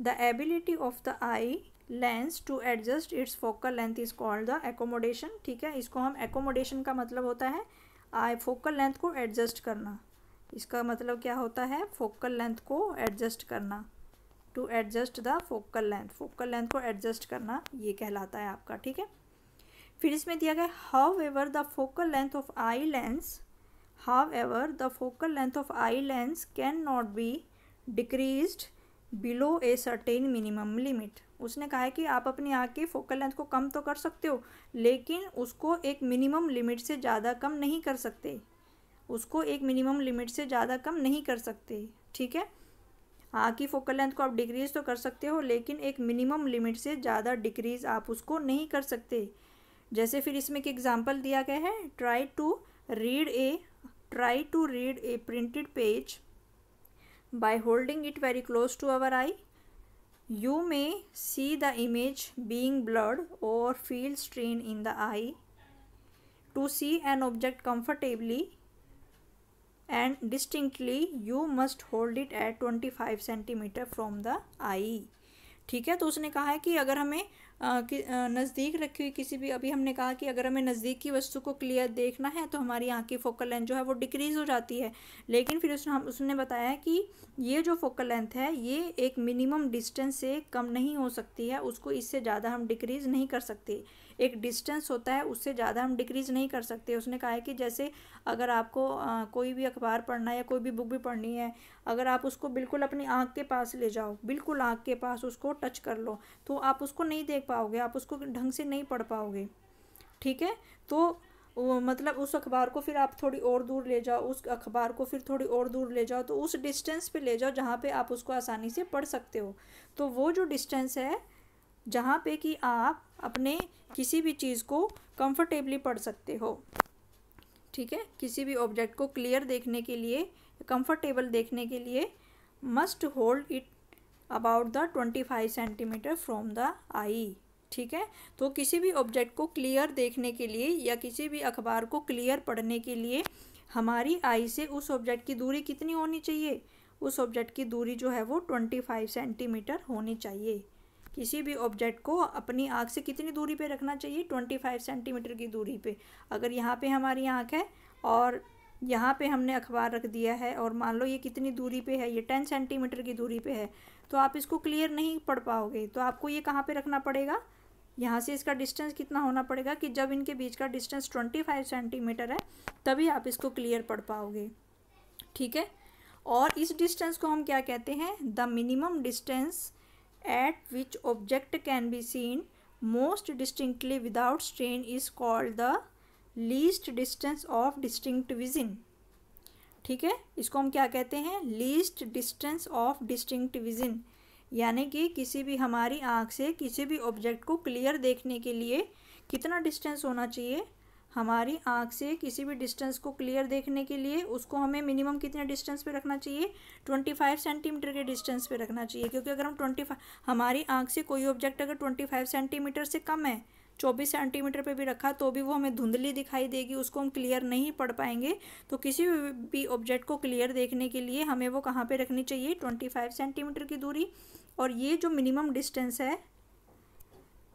the ability of the eye lens to adjust its focal length is called the accommodation ठीक है इसको हम एकोमोडेशन का मतलब होता है आई फोकल लेंथ को एडजस्ट करना इसका मतलब क्या होता है फोकल लेंथ को एडजस्ट करना to adjust the focal length focal length को एडजस्ट करना ये कहलाता है आपका ठीक है फिर इसमें दिया गया however the focal length of eye lens However, the focal length of eye lens cannot be decreased below a certain minimum limit. उसने कहा है कि आप अपनी आँख की फोकल लेंथ को कम तो कर सकते हो लेकिन उसको एक मिनिमम लिमिट से ज़्यादा कम नहीं कर सकते उसको एक मिनिमम लिमिट से ज़्यादा कम नहीं कर सकते ठीक है आँख की फोकल लेंथ को आप डिक्रीज़ तो कर सकते हो लेकिन एक मिनिमम लिमिट से ज़्यादा डिक्रीज़ आप उसको नहीं कर सकते जैसे फिर इसमें एक एग्जाम्पल दिया गया है try to read a try to read a printed page by holding it very close to our eye you may see the image being blurred or feel strain in the eye to see an object comfortably and distinctly you must hold it at 25 cm from the eye ठीक है तो उसने कहा है कि अगर हमें नज़दीक रखी हुई किसी भी अभी हमने कहा कि अगर हमें नज़दीक की वस्तु को क्लियर देखना है तो हमारी आँख की फोकल लेंथ जो है वो डिक्रीज़ हो जाती है लेकिन फिर उसने हम उसने बताया कि ये जो फोकल लेंथ है ये एक मिनिमम डिस्टेंस से कम नहीं हो सकती है उसको इससे ज़्यादा हम डिक्रीज़ नहीं कर सकते एक डिस्टेंस होता है उससे ज़्यादा हम डिक्रीज नहीं कर सकते उसने कहा है कि जैसे अगर आपको आ, कोई भी अखबार पढ़ना है या कोई भी बुक भी पढ़नी है अगर आप उसको बिल्कुल अपनी आँख के पास ले जाओ बिल्कुल आँख के पास उसको टच कर लो तो आप उसको नहीं देख पाओगे आप उसको ढंग से नहीं पढ़ पाओगे ठीक है तो मतलब उस अखबार को फिर आप थोड़ी और दूर ले जाओ उस अखबार को फिर थोड़ी और दूर ले जाओ तो उस डिस्टेंस पे ले जाओ जहाँ पे आप उसको आसानी से पढ़ सकते हो तो वो जो डिस्टेंस है जहाँ पे कि आप अपने किसी भी चीज़ को कंफर्टेबली पढ़ सकते हो ठीक है किसी भी ऑब्जेक्ट को क्लियर देखने के लिए कंफर्टेबल देखने के लिए must hold it about the twenty five centimetre from the eye ठीक है तो किसी भी ऑब्जेक्ट को क्लियर देखने के लिए या किसी भी अखबार को क्लियर पढ़ने के लिए हमारी आई से उस ऑब्जेक्ट की दूरी कितनी होनी चाहिए उस ऑब्जेक्ट की दूरी जो है वो ट्वेंटी फाइव सेंटीमीटर होनी चाहिए किसी भी ऑब्जेक्ट को अपनी आँख से कितनी दूरी पे रखना चाहिए ट्वेंटी फाइव सेंटीमीटर की दूरी पे अगर यहाँ पे हमारी आँख है और यहाँ पे हमने अखबार रख दिया है और मान लो ये कितनी दूरी पे है ये टेन सेंटीमीटर की दूरी पे है तो आप इसको क्लियर नहीं पढ़ पाओगे तो आपको ये कहाँ पे रखना पड़ेगा यहाँ से इसका डिस्टेंस कितना होना पड़ेगा कि जब इनके बीच का डिस्टेंस ट्वेंटी फाइव सेंटीमीटर है तभी आप इसको क्लियर पढ़ पाओगे ठीक है और इस डिस्टेंस को हम क्या कहते हैं the minimum distance at which object can be seen most distinctly without strain is called the least distance of distinct vision ठीक है इसको हम क्या कहते हैं least distance of distinct vision यानी कि किसी भी हमारी आँख से किसी भी ऑब्जेक्ट को क्लियर देखने के लिए कितना डिस्टेंस होना चाहिए हमारी आँख से किसी भी डिस्टेंस को क्लियर देखने के लिए उसको हमें मिनिमम कितने डिस्टेंस पे रखना चाहिए 25 सेंटीमीटर के डिस्टेंस पे रखना चाहिए क्योंकि अगर हम 25 हमारी आँख से कोई ऑब्जेक्ट अगर 25 सेंटीमीटर से कम है चौबीस सेंटीमीटर पे भी रखा तो भी वो हमें धुंधली दिखाई देगी उसको हम क्लियर नहीं पढ़ पाएंगे तो किसी भी ऑब्जेक्ट को क्लियर देखने के लिए हमें वो कहाँ पर रखनी चाहिए ट्वेंटी फाइव सेंटीमीटर की दूरी और ये जो मिनिमम डिस्टेंस है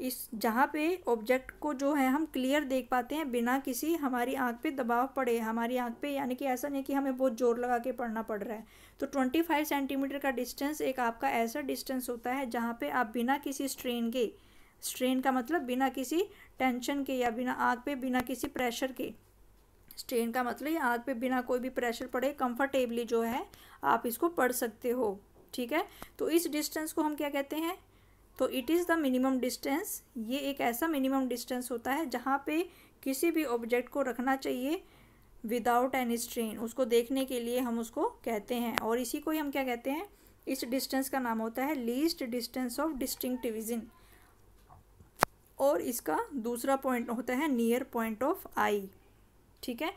इस जहाँ पे ऑब्जेक्ट को जो है हम क्लियर देख पाते हैं बिना किसी हमारी आंख पे दबाव पड़े हमारी आंख पे यानी कि ऐसा नहीं कि हमें बहुत जोर लगा के पढ़ना पड़ रहा है तो ट्वेंटी फाइव सेंटीमीटर का डिस्टेंस एक आपका ऐसा डिस्टेंस होता है जहाँ पे आप बिना किसी स्ट्रेन के स्ट्रेन का मतलब बिना किसी टेंशन के या बिना आँख पर बिना किसी प्रेशर के स्ट्रेन का मतलब आँख पर बिना कोई भी प्रेशर पड़े कम्फर्टेबली जो है आप इसको पढ़ सकते हो ठीक है तो इस डिस्टेंस को हम क्या कहते हैं तो it is the minimum distance ये एक ऐसा मिनिमम डिस्टेंस होता है जहाँ पे किसी भी ऑब्जेक्ट को रखना चाहिए विदाउट एनी स्ट्रेन उसको देखने के लिए हम उसको कहते हैं और इसी को ही हम क्या कहते हैं इस डिस्टेंस का नाम होता है लीस्ट डिस्टेंस ऑफ विजन और इसका दूसरा पॉइंट होता है नियर पॉइंट ऑफ आई ठीक है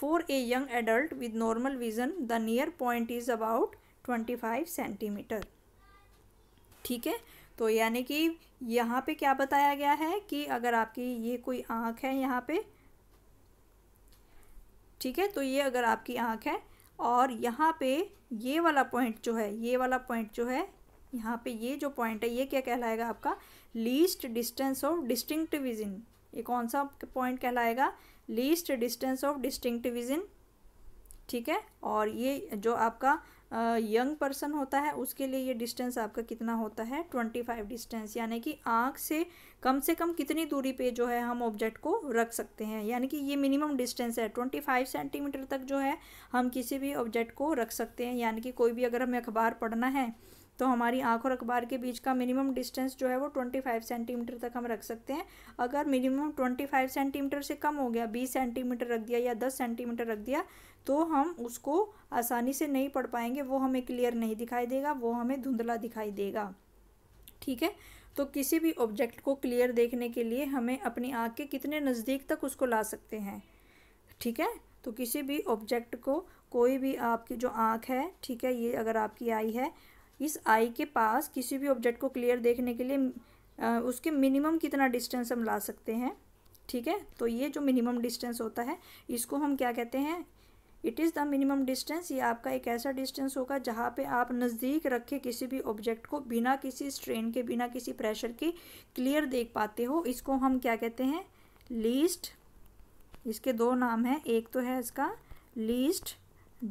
for a young adult with normal vision the near point is about twenty five centimetre ठीक है तो यानी कि यहाँ पे क्या बताया गया है कि अगर आपकी ये कोई आँख है यहाँ पे ठीक है तो ये अगर आपकी आँख है और यहाँ पे ये वाला पॉइंट जो है ये वाला पॉइंट जो है यहाँ पे ये जो पॉइंट है ये क्या कहलाएगा आपका least distance of distinct vision ये कौन सा पॉइंट कहलाएगा least distance of distinct vision ठीक है और ये जो आपका यंग पर्सन होता है उसके लिए ये डिस्टेंस आपका कितना होता है ट्वेंटी फाइव डिस्टेंस यानी कि आँख से कम से कम कितनी दूरी पे जो है हम ऑब्जेक्ट को रख सकते हैं यानी कि ये मिनिमम डिस्टेंस है ट्वेंटी फाइव सेंटीमीटर तक जो है हम किसी भी ऑब्जेक्ट को रख सकते हैं यानी कि कोई भी अगर हमें अखबार पढ़ना है तो हमारी आँख और अखबार के बीच का मिनिमम डिस्टेंस जो है वो ट्वेंटी फाइव सेंटीमीटर तक हम रख सकते हैं अगर मिनिमम ट्वेंटी फाइव सेंटीमीटर से कम हो गया बीस सेंटीमीटर रख दिया या दस सेंटीमीटर रख दिया तो हम उसको आसानी से नहीं पढ़ पाएंगे वो हमें क्लियर नहीं दिखाई देगा वो हमें धुंधला दिखाई देगा ठीक है तो किसी भी ऑब्जेक्ट को क्लियर देखने के लिए हमें अपनी आँख के कितने नज़दीक तक उसको ला सकते हैं ठीक है तो किसी भी ऑब्जेक्ट को कोई भी आपकी जो आँख है ठीक है ये अगर आपकी आई है इस आई के पास किसी भी ऑब्जेक्ट को क्लियर देखने के लिए आ, उसके मिनिमम कितना डिस्टेंस हम ला सकते हैं ठीक है तो ये जो मिनिमम डिस्टेंस होता है इसको हम क्या कहते हैं it is the minimum distance ये आपका एक ऐसा डिस्टेंस होगा जहाँ पे आप नज़दीक रखे किसी भी ऑब्जेक्ट को बिना किसी स्ट्रेन के बिना किसी प्रेशर के क्लियर देख पाते हो इसको हम क्या कहते हैं लीस्ट इसके दो नाम हैं एक तो है इसका least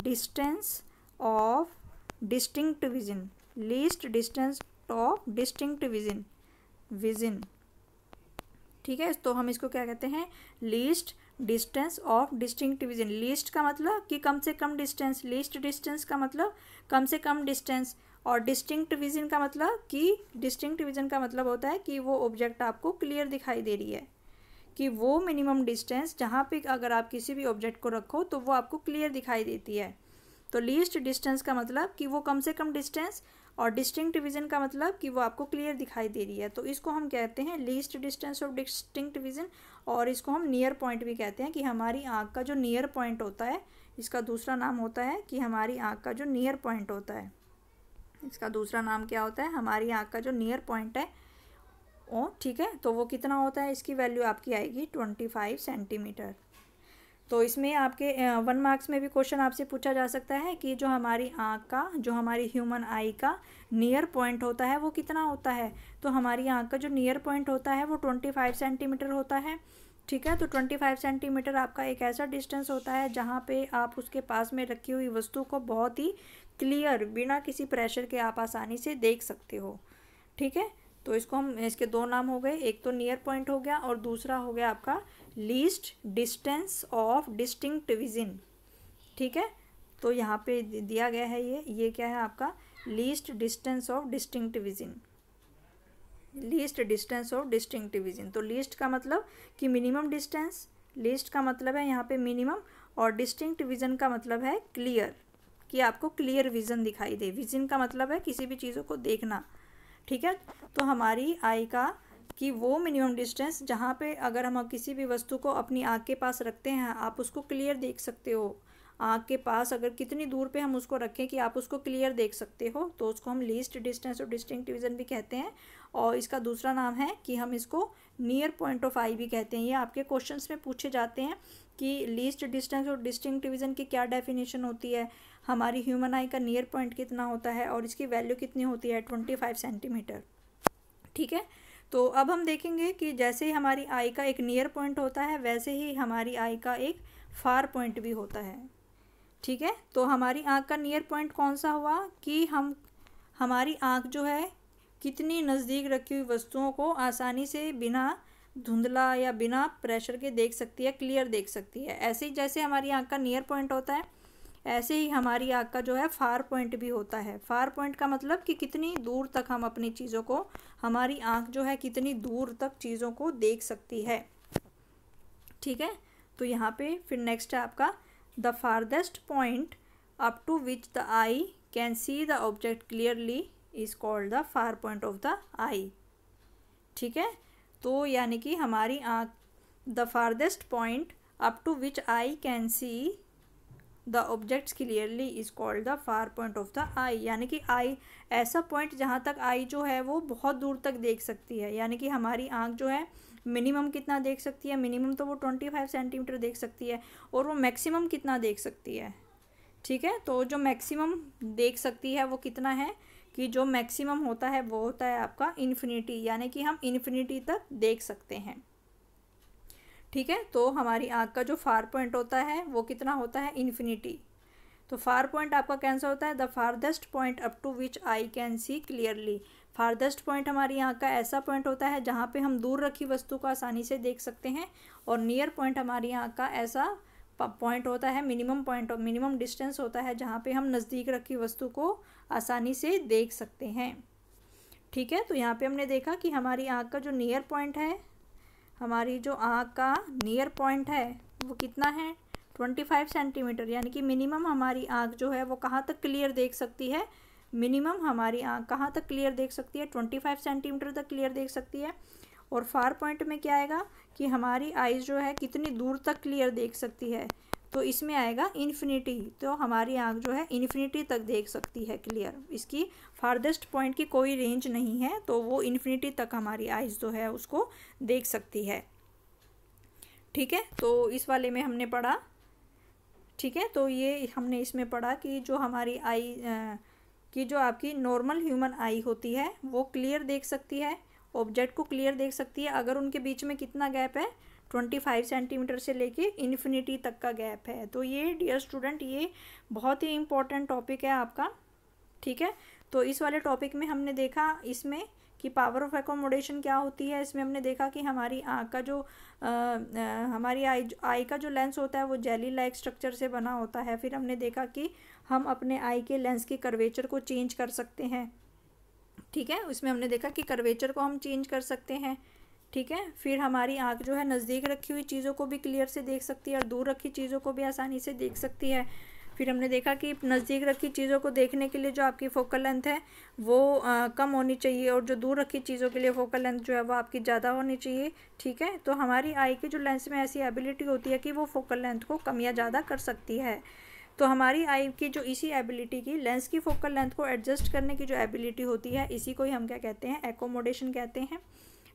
distance of distinct vision least distance of distinct vision vision ठीक है तो हम इसको क्या कहते हैं least distance of distinct division least का मतलब कि कम से कम डिस्टेंस लिस्ट डिस्टेंस का मतलब कम से कम डिस्टेंस और डिस्टिंग डिविजन का मतलब कि डिस्टिंग डिविजन का मतलब होता है कि वो ऑब्जेक्ट आपको क्लियर दिखाई दे रही है कि वो मिनिमम डिस्टेंस जहाँ पे अगर आप किसी भी ऑब्जेक्ट को रखो तो वो आपको क्लियर दिखाई देती है तो लीस्ट डिस्टेंस का मतलब कि वो कम से कम डिस्टेंस और डिस्टिंक्ट विजन का मतलब कि वो आपको क्लियर दिखाई दे रही है तो इसको हम कहते हैं least distance of distinct vision और इसको हम नियर पॉइंट भी कहते हैं कि हमारी आँख का जो नियर पॉइंट होता है इसका दूसरा नाम होता है कि हमारी आँख का जो नियर पॉइंट होता है इसका दूसरा नाम क्या होता है हमारी आँख का जो नियर पॉइंट है ओ ठीक है तो वो कितना होता है इसकी वैल्यू आपकी आएगी ट्वेंटी फाइव सेंटीमीटर तो इसमें आपके वन मार्क्स में भी क्वेश्चन आपसे पूछा जा सकता है कि जो हमारी आँख का जो हमारी ह्यूमन आई का नियर पॉइंट होता है वो कितना होता है तो हमारी आँख का जो नियर पॉइंट होता है वो ट्वेंटी फाइव सेंटीमीटर होता है ठीक है तो ट्वेंटी फाइव सेंटीमीटर आपका एक ऐसा डिस्टेंस होता है जहाँ पे आप उसके पास में रखी हुई वस्तु को बहुत ही क्लियर बिना किसी प्रेशर के आप आसानी से देख सकते हो ठीक है तो इसको हम इसके दो नाम हो गए एक तो नियर पॉइंट हो गया और दूसरा हो गया आपका least distance of distinct division ठीक है तो यहाँ पे दिया गया है ये ये क्या है आपका least distance of distinct division least distance of distinct division तो लीस्ट का मतलब कि मिनिमम डिस्टेंस लीस्ट का मतलब है यहाँ पे मिनिमम और डिस्टिंक्ट विजन का मतलब है क्लियर कि आपको क्लियर विजन दिखाई दे विजन का मतलब है किसी भी चीज़ों को देखना ठीक है तो हमारी आई का कि वो मिनिमम डिस्टेंस जहाँ पे अगर हम किसी भी वस्तु को अपनी आँख के पास रखते हैं आप उसको क्लियर देख सकते हो आँख के पास अगर कितनी दूर पे हम उसको रखें कि आप उसको क्लियर देख सकते हो तो उसको हम लीस्ट डिस्टेंस और डिस्टिंक्ट डिविज़न भी कहते हैं और इसका दूसरा नाम है कि हम इसको नियर पॉइंट ऑफ आई भी कहते हैं ये आपके क्वेश्चन में पूछे जाते हैं कि लीस्ट डिस्टेंस और डिस्टिंग डिविज़न की क्या डेफिनेशन होती है हमारी ह्यूमन आई का नियर पॉइंट कितना होता है और इसकी वैल्यू कितनी होती है ट्वेंटी फाइव सेंटीमीटर ठीक है तो अब हम देखेंगे कि जैसे ही हमारी आई का एक नियर पॉइंट होता है वैसे ही हमारी आई का एक फार पॉइंट भी होता है ठीक है तो हमारी आँख का नियर पॉइंट कौन सा हुआ कि हम हमारी आँख जो है कितनी नज़दीक रखी हुई वस्तुओं को आसानी से बिना धुंधला या बिना प्रेशर के देख सकती है क्लियर देख सकती है ऐसे ही जैसे हमारी आँख का नियर पॉइंट होता है ऐसे ही हमारी आग का जो है फार पॉइंट भी होता है फार पॉइंट का मतलब कि कितनी दूर तक हम अपनी चीज़ों को हमारी आँख जो है कितनी दूर तक चीज़ों को देख सकती है ठीक है तो यहाँ पे फिर नेक्स्ट है आपका the farthest point up to which the eye can see the object clearly is called the far point of the eye ठीक है तो यानी कि हमारी आँख the farthest point up to which eye can see the objects clearly is called the far point of the eye यानी कि आई ऐसा पॉइंट जहाँ तक आई जो है वो बहुत दूर तक देख सकती है यानी कि हमारी आँख जो है मिनिमम कितना देख सकती है मिनिमम तो वो ट्वेंटी फाइव सेंटीमीटर देख सकती है और वो मैक्सिमम कितना देख सकती है ठीक है तो जो मैक्सिमम देख सकती है वो कितना है कि जो मैक्सिमम होता है वो होता है आपका इन्फिनिटी यानी कि हम इन्फिनिटी तक देख सकते हैं ठीक है तो हमारी आँख का जो फार पॉइंट होता है वो कितना होता है इन्फिनिटी तो फार पॉइंट आपका कैंसर होता है the farthest point up to which eye can see clearly farthest point हमारी आँख का ऐसा पॉइंट होता है जहाँ पे हम दूर रखी वस्तु को आसानी से देख सकते हैं और नियर पॉइंट हमारी यहाँ का ऐसा पॉइंट होता है मिनिमम पॉइंट और मिनिमम डिस्टेंस होता है जहाँ पे हम नज़दीक रखी वस्तु को आसानी से देख सकते हैं ठीक है तो यहाँ पे हमने देखा कि हमारी आँख का जो नियर पॉइंट है हमारी जो आँख का नियर पॉइंट है वो कितना है ट्वेंटी फाइव सेंटीमीटर यानी कि मिनिमम हमारी आँख जो है वो कहाँ तक क्लियर देख सकती है मिनिमम हमारी आँख कहाँ तक क्लियर देख सकती है ट्वेंटी फाइव सेंटीमीटर तक क्लियर देख सकती है और फार पॉइंट में क्या आएगा कि हमारी आइज़ जो है कितनी दूर तक क्लियर देख सकती है तो इसमें आएगा इन्फिनिटी तो हमारी आँख जो है इन्फिनिटी तक देख सकती है क्लियर इसकी फारदेस्ट पॉइंट की कोई रेंज नहीं है तो वो इन्फिनिटी तक हमारी आइज़ जो है उसको देख सकती है ठीक है तो इस वाले में हमने पढ़ा ठीक है तो ये हमने इसमें पढ़ा कि जो हमारी आई की कि जो आपकी नॉर्मल ह्यूमन आई होती है वो क्लियर देख सकती है ऑब्जेक्ट को क्लियर देख सकती है अगर उनके बीच में कितना गैप है ट्वेंटी फाइव सेंटीमीटर से लेके इन्फिनिटी तक का गैप है तो ये डियर स्टूडेंट ये बहुत ही इम्पॉर्टेंट टॉपिक है आपका ठीक है तो इस वाले टॉपिक में हमने देखा इसमें कि पावर ऑफ एकोमोडेशन क्या होती है इसमें हमने देखा कि हमारी आँख का जो आ, आ, हमारी आई आई का जो लेंस होता है वो जेली लाइक स्ट्रक्चर से बना होता है फिर हमने देखा कि हम अपने आई के लेंस की कर्वेचर को चेंज कर सकते हैं ठीक है उसमें हमने देखा कि कर्वेचर को हम चेंज कर सकते हैं ठीक है फिर हमारी आँख जो है नज़दीक रखी हुई चीज़ों को भी क्लियर से देख सकती है और दूर रखी चीज़ों को भी आसानी से देख सकती है फिर हमने देखा कि नज़दीक रखी चीज़ों को देखने के लिए जो आपकी फोकल लेंथ है वो आ, कम होनी चाहिए और जो दूर रखी चीज़ों के लिए फोकल लेंथ जो है वो आपकी ज़्यादा होनी चाहिए ठीक है तो हमारी आई की जो लेंस में ऐसी एबिलिटी होती है कि वो फोकल लेंथ को कम या ज़्यादा कर सकती है तो हमारी आई की जो इसी एबिलिटी की लेंस की फोकल लेंथ को एडजस्ट करने की जो एबिलिटी होती है इसी को ही हम क्या कहते हैं एकोमोडेशन कहते हैं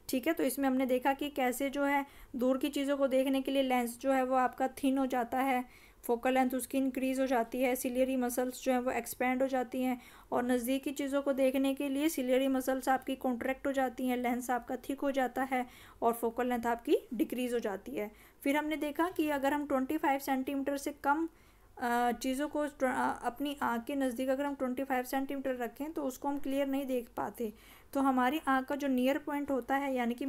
ठीक है तो इसमें हमने देखा कि कैसे जो है दूर की चीज़ों को देखने के लिए लेंस जो है वो आपका थिन हो जाता है फोकल लेंथ उसकी इंक्रीज़ हो जाती है सिलियरी मसल्स जो हैं वो एक्सपेंड हो जाती हैं और नज़दीकी चीज़ों को देखने के लिए सिलियरी मसल्स आपकी कॉन्ट्रैक्ट हो जाती हैं लेंस आपका थिक हो जाता है और फोकल लेंथ आपकी डिक्रीज़ हो जाती है फिर हमने देखा कि अगर हम ट्वेंटी फाइव सेंटीमीटर से कम चीज़ों को अपनी आँख के नज़दीक अगर हम ट्वेंटी फाइव सेंटीमीटर रखें तो उसको हम क्लियर नहीं देख पाते तो हमारी आँख का जो नियर पॉइंट होता है यानी कि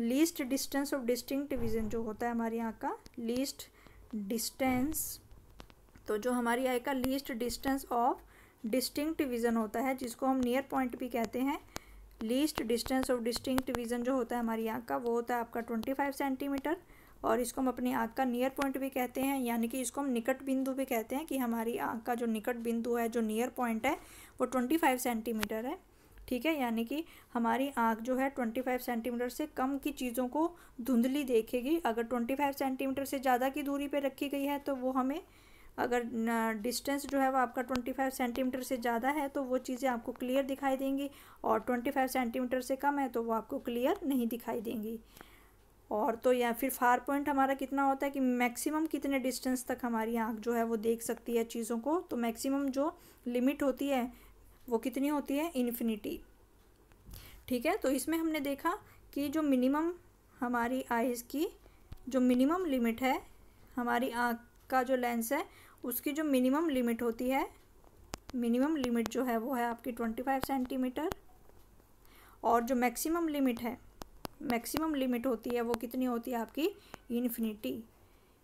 least distance of distinct vision जो होता है हमारी आँख का लीस्ट डिस्टेंस तो जो हमारी आएगा least distance of distinct division होता है जिसको हम नियर पॉइंट भी कहते हैं least distance of distinct division जो होता है हमारी आँख का वो होता है आपका ट्वेंटी फाइव सेंटीमीटर और इसको हम अपनी आँख का नियर पॉइंट भी कहते हैं यानी कि इसको हम निकट बिंदु भी कहते हैं कि हमारी आँख का जो निकट बिंदु है जो नियर पॉइंट है वो ट्वेंटी फाइव सेंटीमीटर है ठीक है यानी कि हमारी आँख जो है ट्वेंटी फाइव सेंटीमीटर से कम की चीज़ों को धुंधली देखेगी अगर ट्वेंटी फाइव सेंटीमीटर से ज़्यादा की दूरी पर रखी गई है तो वो हमें अगर डिस्टेंस जो है वो आपका ट्वेंटी फाइव सेंटीमीटर से ज़्यादा है तो वो चीज़ें आपको क्लियर दिखाई देंगी और ट्वेंटी फाइव सेंटीमीटर से कम है तो वो आपको क्लियर नहीं दिखाई देंगी और तो या फिर फार पॉइंट हमारा कितना होता है कि मैक्सिमम कितने डिस्टेंस तक हमारी आँख जो है वो देख सकती है चीज़ों को तो मैक्सिमम जो लिमिट होती है वो कितनी होती है इन्फिनिटी ठीक है तो इसमें हमने देखा कि जो मिनिमम हमारी आइज़ की जो मिनिमम लिमिट है हमारी आँख का जो लेंस है उसकी जो मिनिमम लिमिट होती है मिनिमम लिमिट जो है वो है आपकी ट्वेंटी फाइव सेंटीमीटर और जो मैक्सिमम लिमिट है मैक्सिमम लिमिट होती है वो कितनी होती है आपकी इन्फिनिटी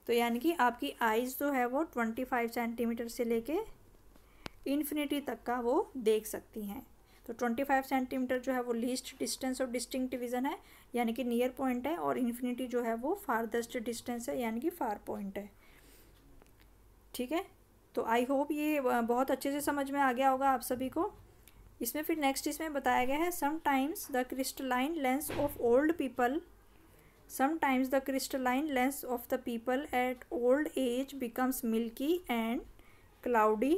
तो यानी कि आपकी आइज़ जो है वो ट्वेंटी फाइव सेंटीमीटर से लेके इन्फिनिटी तक का वो देख सकती हैं तो ट्वेंटी फाइव सेंटीमीटर जो है वो least distance of distinct division है यानी कि नियर पॉइंट है और इन्फिनिटी जो है वो फारदेस्ट डिस्टेंस है यानी कि फार पॉइंट है ठीक है तो आई होप ये बहुत अच्छे से समझ में आ गया होगा आप सभी को इसमें फिर नेक्स्ट इसमें बताया गया है sometimes the crystalline lens of old people sometimes the crystalline lens of the people at old age becomes milky and cloudy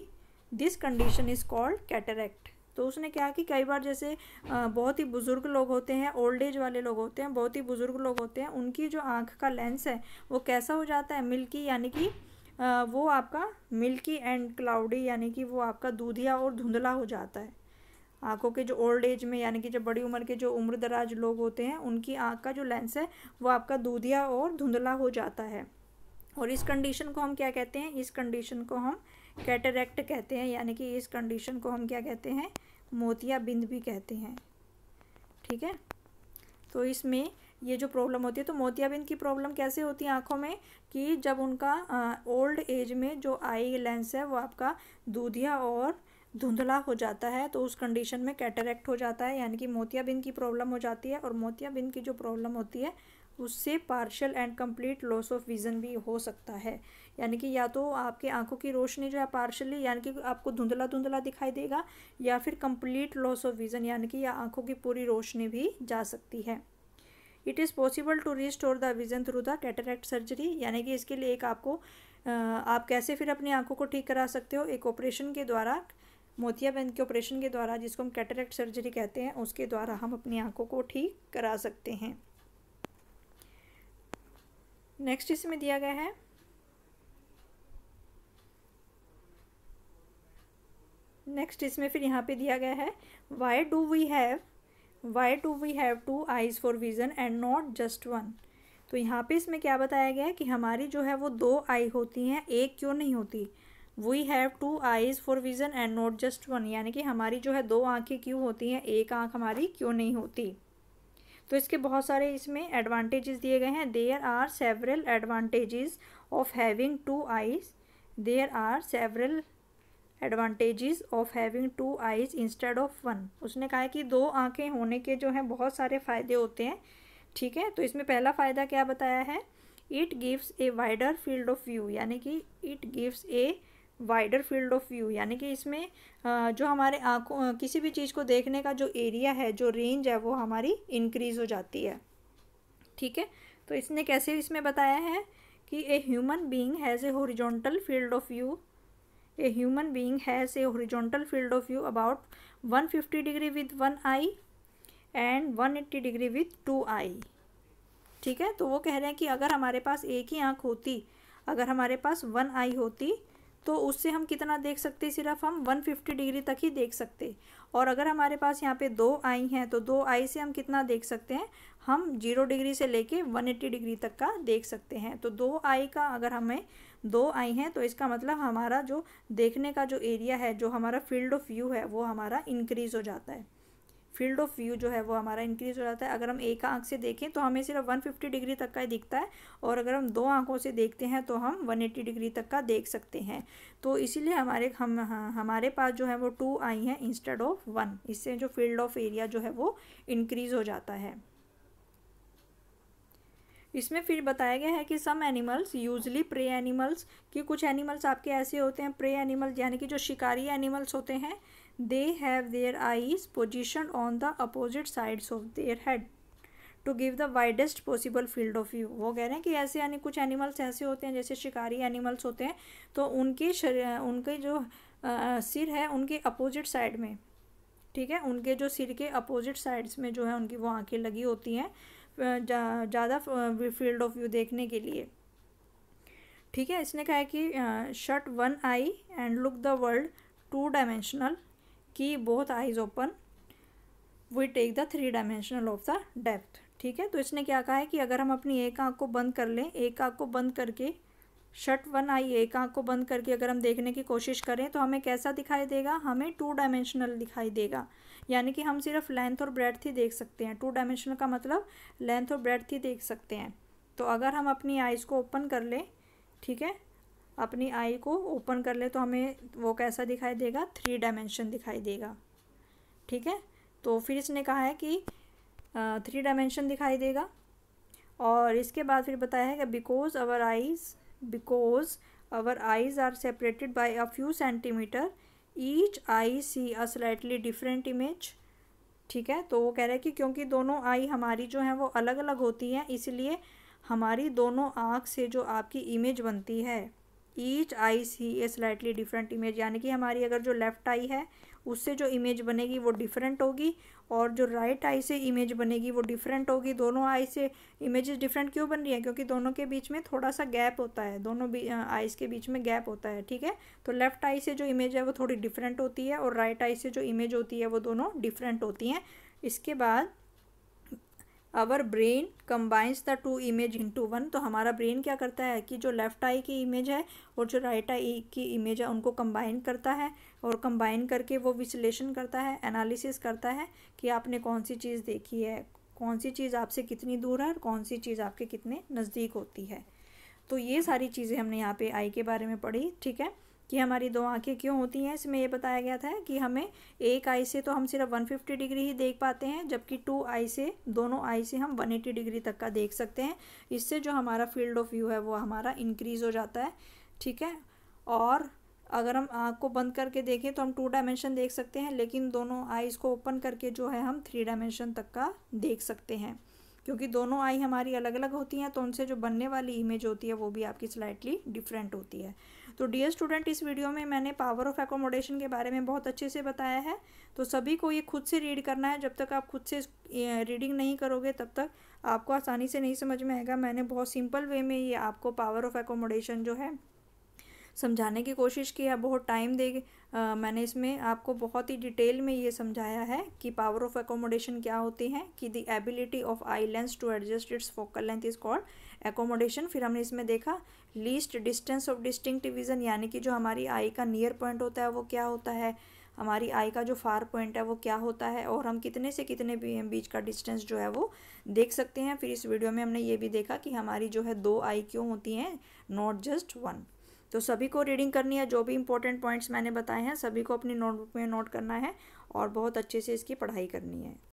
this condition is called cataract तो उसने क्या कि कई बार जैसे बहुत ही बुज़ुर्ग लोग होते हैं ओल्ड एज वाले लोग होते हैं बहुत ही बुज़ुर्ग लोग होते हैं उनकी जो आँख का लेंस है वो कैसा हो जाता है मिल्की यानी कि वो आपका मिल्की एंड क्लाउडी यानी कि वो आपका दूधिया और धुंधला हो जाता है आँखों के जो ओल्ड एज में यानी कि जब बड़ी उम्र के जो उम्र दराज लोग होते हैं उनकी आँख का जो लेंस है वो आपका दूधिया और धुंधला हो जाता है और इस कंडीशन को हम क्या कहते हैं इस कंडीशन को हम कैटरेक्ट कहते हैं यानी कि इस कंडीशन को हम क्या कहते हैं मोतियाबिंद भी कहते हैं ठीक है तो इसमें ये जो प्रॉब्लम होती है तो मोतियाबिंद की प्रॉब्लम कैसे होती है आँखों में कि जब उनका ओल्ड एज में जो आई लेंस है वो आपका दूधिया और धुंधला हो जाता है तो उस कंडीशन में कैटरेक्ट हो जाता है यानी कि मोतियाबिंद की प्रॉब्लम हो जाती है और मोतियाबिंद की जो प्रॉब्लम होती है उससे partial and complete loss of vision भी हो सकता है यानी कि या तो आपकी आंखों की रोशनी जो है पार्शली यानी कि आपको धुंधला धुंधला दिखाई देगा या फिर कंप्लीट लॉस ऑफ विज़न यानी कि या आंखों की पूरी रोशनी भी जा सकती है it is possible to restore the vision through the cataract surgery यानी कि इसके लिए एक आपको आप कैसे फिर अपनी आंखों को ठीक करा सकते हो एक ऑपरेशन के द्वारा मोतियाबिंद के ऑपरेशन के द्वारा जिसको हम कैटरेक्ट सर्जरी कहते हैं उसके द्वारा हम अपनी आंखों को ठीक करा सकते हैं नेक्स्ट इसमें दिया गया है नेक्स्ट इसमें फिर यहाँ पे दिया गया है why do we have why do we have two eyes for vision and not just one तो यहाँ पे इसमें क्या बताया गया है कि हमारी जो है वो दो आई होती हैं एक क्यों नहीं होती we have two eyes for vision and not just one यानी कि हमारी जो है दो आंखें क्यों होती हैं एक आंख हमारी क्यों नहीं होती तो इसके बहुत सारे इसमें एडवांटेजेस दिए गए हैं there are several advantages of having two eyes there are several advantages of having two eyes instead of one उसने कहा है कि दो आंखें होने के जो हैं बहुत सारे फ़ायदे होते हैं ठीक है तो इसमें पहला फ़ायदा क्या बताया है it gives a wider field of view यानी कि it gives a wider field of view यानी कि इसमें जो हमारे आँखों किसी भी चीज़ को देखने का जो एरिया है जो रेंज है वो हमारी इंक्रीज़ हो जाती है ठीक है तो इसने कैसे इसमें बताया है कि a human being has a horizontal field of view a human being has a field of of about one 150 degree with one eye and 180 degree with two eye ठीक है तो वो कह रहे हैं कि अगर हमारे पास एक ही आँख होती अगर हमारे पास वन आई होती तो उससे हम कितना देख सकते सिर्फ हम 150 डिग्री तक ही देख सकते और अगर हमारे पास यहाँ पे दो आई हैं तो दो आई से हम कितना देख सकते हैं हम जीरो डिग्री से लेके 180 डिग्री तक का देख सकते हैं तो दो आई का अगर हमें दो आई हैं तो इसका मतलब हमारा जो देखने का जो एरिया है जो हमारा फील्ड ऑफ व्यू है वो हमारा इंक्रीज़ हो जाता है फील्ड ऑफ व्यू जो है वो हमारा इंक्रीज़ हो जाता है अगर हम एक आंख से देखें तो हमें सिर्फ वन फिफ्टी डिग्री तक का ही दिखता है और अगर हम दो आंखों से देखते हैं तो हम वन एट्टी डिग्री तक का देख सकते हैं तो इसीलिए हमारे हम हमारे पास जो है वो टू आई हैं इंस्टेड ऑफ वन इससे जो फील्ड ऑफ एरिया जो है वो इंक्रीज़ हो जाता है इसमें फिर बताया गया है कि some animals usually prey animals कि कुछ एनिमल्स आपके ऐसे होते हैं प्रे एनिमल्स यानी कि जो शिकारी एनिमल्स होते हैं they have their eyes position on the opposite sides of their head to give the widest possible field of view वो कह रहे हैं कि ऐसे यानी कुछ एनिमल्स ऐसे होते हैं जैसे शिकारी एनिमल्स होते हैं तो उनके उनके जो आ, सिर है उनके अपोजिट साइड में ठीक है उनके जो सिर के अपोजिट साइड्स में जो है उनकी वो आंखें लगी होती हैं ज़्यादा जा, फील्ड ऑफ व्यू देखने के लिए ठीक है इसने कहा है कि shut one eye and look the world two dimensional की both eyes open we take the three dimensional of the depth ठीक है तो इसने क्या कहा है कि अगर हम अपनी एक आँख को बंद कर लें एक आँख को बंद करके शट वन आई एक आँख को बंद करके अगर हम देखने की कोशिश करें तो हमें कैसा दिखाई देगा हमें टू डायमेंशनल दिखाई देगा यानी कि हम सिर्फ लेंथ और ब्रेथ ही देख सकते हैं टू डायमेंशनल का मतलब लेंथ और ब्रेथ ही देख सकते हैं तो अगर हम अपनी आइज़ को ओपन कर लें ठीक है अपनी आई को ओपन कर ले तो हमें वो कैसा दिखाई देगा थ्री डायमेंशन दिखाई देगा ठीक है तो फिर इसने कहा है कि थ्री डायमेंशन दिखाई देगा और इसके बाद फिर बताया है कि because our eyes because our eyes are separated by a few centimeter each eye see a slightly different image ठीक है तो वो कह रहे हैं कि क्योंकि दोनों आई हमारी जो है वो अलग अलग होती हैं इसलिए हमारी दोनों आँख से जो आपकी इमेज बनती है each eye see a slightly different image यानी कि हमारी अगर जो लेफ़्ट आई है उससे जो इमेज बनेगी वो डिफरेंट होगी और जो राइट आई से इमेज बनेगी वो डिफरेंट होगी दोनों आई से इमेजेस डिफरेंट क्यों बन रही है क्योंकि दोनों के बीच में थोड़ा सा गैप होता है दोनों आईज के बीच में गैप होता है ठीक है तो लेफ़्ट आई से जो इमेज है वो थोड़ी डिफरेंट होती है और राइट right आई से जो इमेज होती है वो दोनों डिफरेंट होती हैं इसके बाद our brain combines the two image into one तो हमारा ब्रेन क्या करता है कि जो लेफ़्ट आई की इमेज है और जो राइट आई की इमेज है उनको कम्बाइन करता है और कम्बाइन करके वो विश्लेषण करता है एनालिसिस करता है कि आपने कौन सी चीज़ देखी है कौन सी चीज़ आपसे कितनी दूर है और कौन सी चीज़ आपके कितने नज़दीक होती है तो ये सारी चीज़ें हमने यहाँ पे आई के बारे में पढ़ी ठीक है कि हमारी दो आंखें क्यों होती हैं इसमें यह बताया गया था कि हमें एक आई से तो हम सिर्फ 150 डिग्री ही देख पाते हैं जबकि टू आई से दोनों आई से हम 180 डिग्री तक का देख सकते हैं इससे जो हमारा फील्ड ऑफ व्यू है वो हमारा इंक्रीज़ हो जाता है ठीक है और अगर हम आँख को बंद करके देखें तो हम टू डायमेंशन देख सकते हैं लेकिन दोनों आईज़ को ओपन करके जो है हम थ्री डायमेंशन तक का देख सकते हैं क्योंकि दोनों आई हमारी अलग अलग होती हैं तो उनसे जो बनने वाली इमेज होती है वो भी आपकी स्लाइटली डिफरेंट होती है तो डियर स्टूडेंट इस वीडियो में मैंने पावर ऑफ एकोमोडेशन के बारे में बहुत अच्छे से बताया है तो सभी को ये खुद से रीड करना है जब तक आप खुद से रीडिंग नहीं करोगे तब तक आपको आसानी से नहीं समझ में आएगा मैंने बहुत सिंपल वे में ये आपको पावर ऑफ एकोमोडेशन जो है समझाने की कोशिश की है बहुत टाइम दे मैंने इसमें आपको बहुत ही डिटेल में ये समझाया है कि पावर ऑफ एकोमोडेशन क्या होती है कि the ability of eye lens to adjust its focal length is called accommodation फिर हमने इसमें देखा least distance of distinct vision यानी कि जो हमारी आई का नियर पॉइंट होता है वो क्या होता है हमारी आई का जो फार पॉइंट है वो क्या होता है और हम कितने से कितने बीच का डिस्टेंस जो है वो देख सकते हैं फिर इस वीडियो में हमने ये भी देखा कि हमारी जो है दो आई क्यों होती हैं नॉट जस्ट वन तो सभी को रीडिंग करनी है जो भी इंपॉर्टेंट पॉइंट्स मैंने बताए हैं सभी को अपनी नोटबुक में नोट करना है और बहुत अच्छे से इसकी पढ़ाई करनी है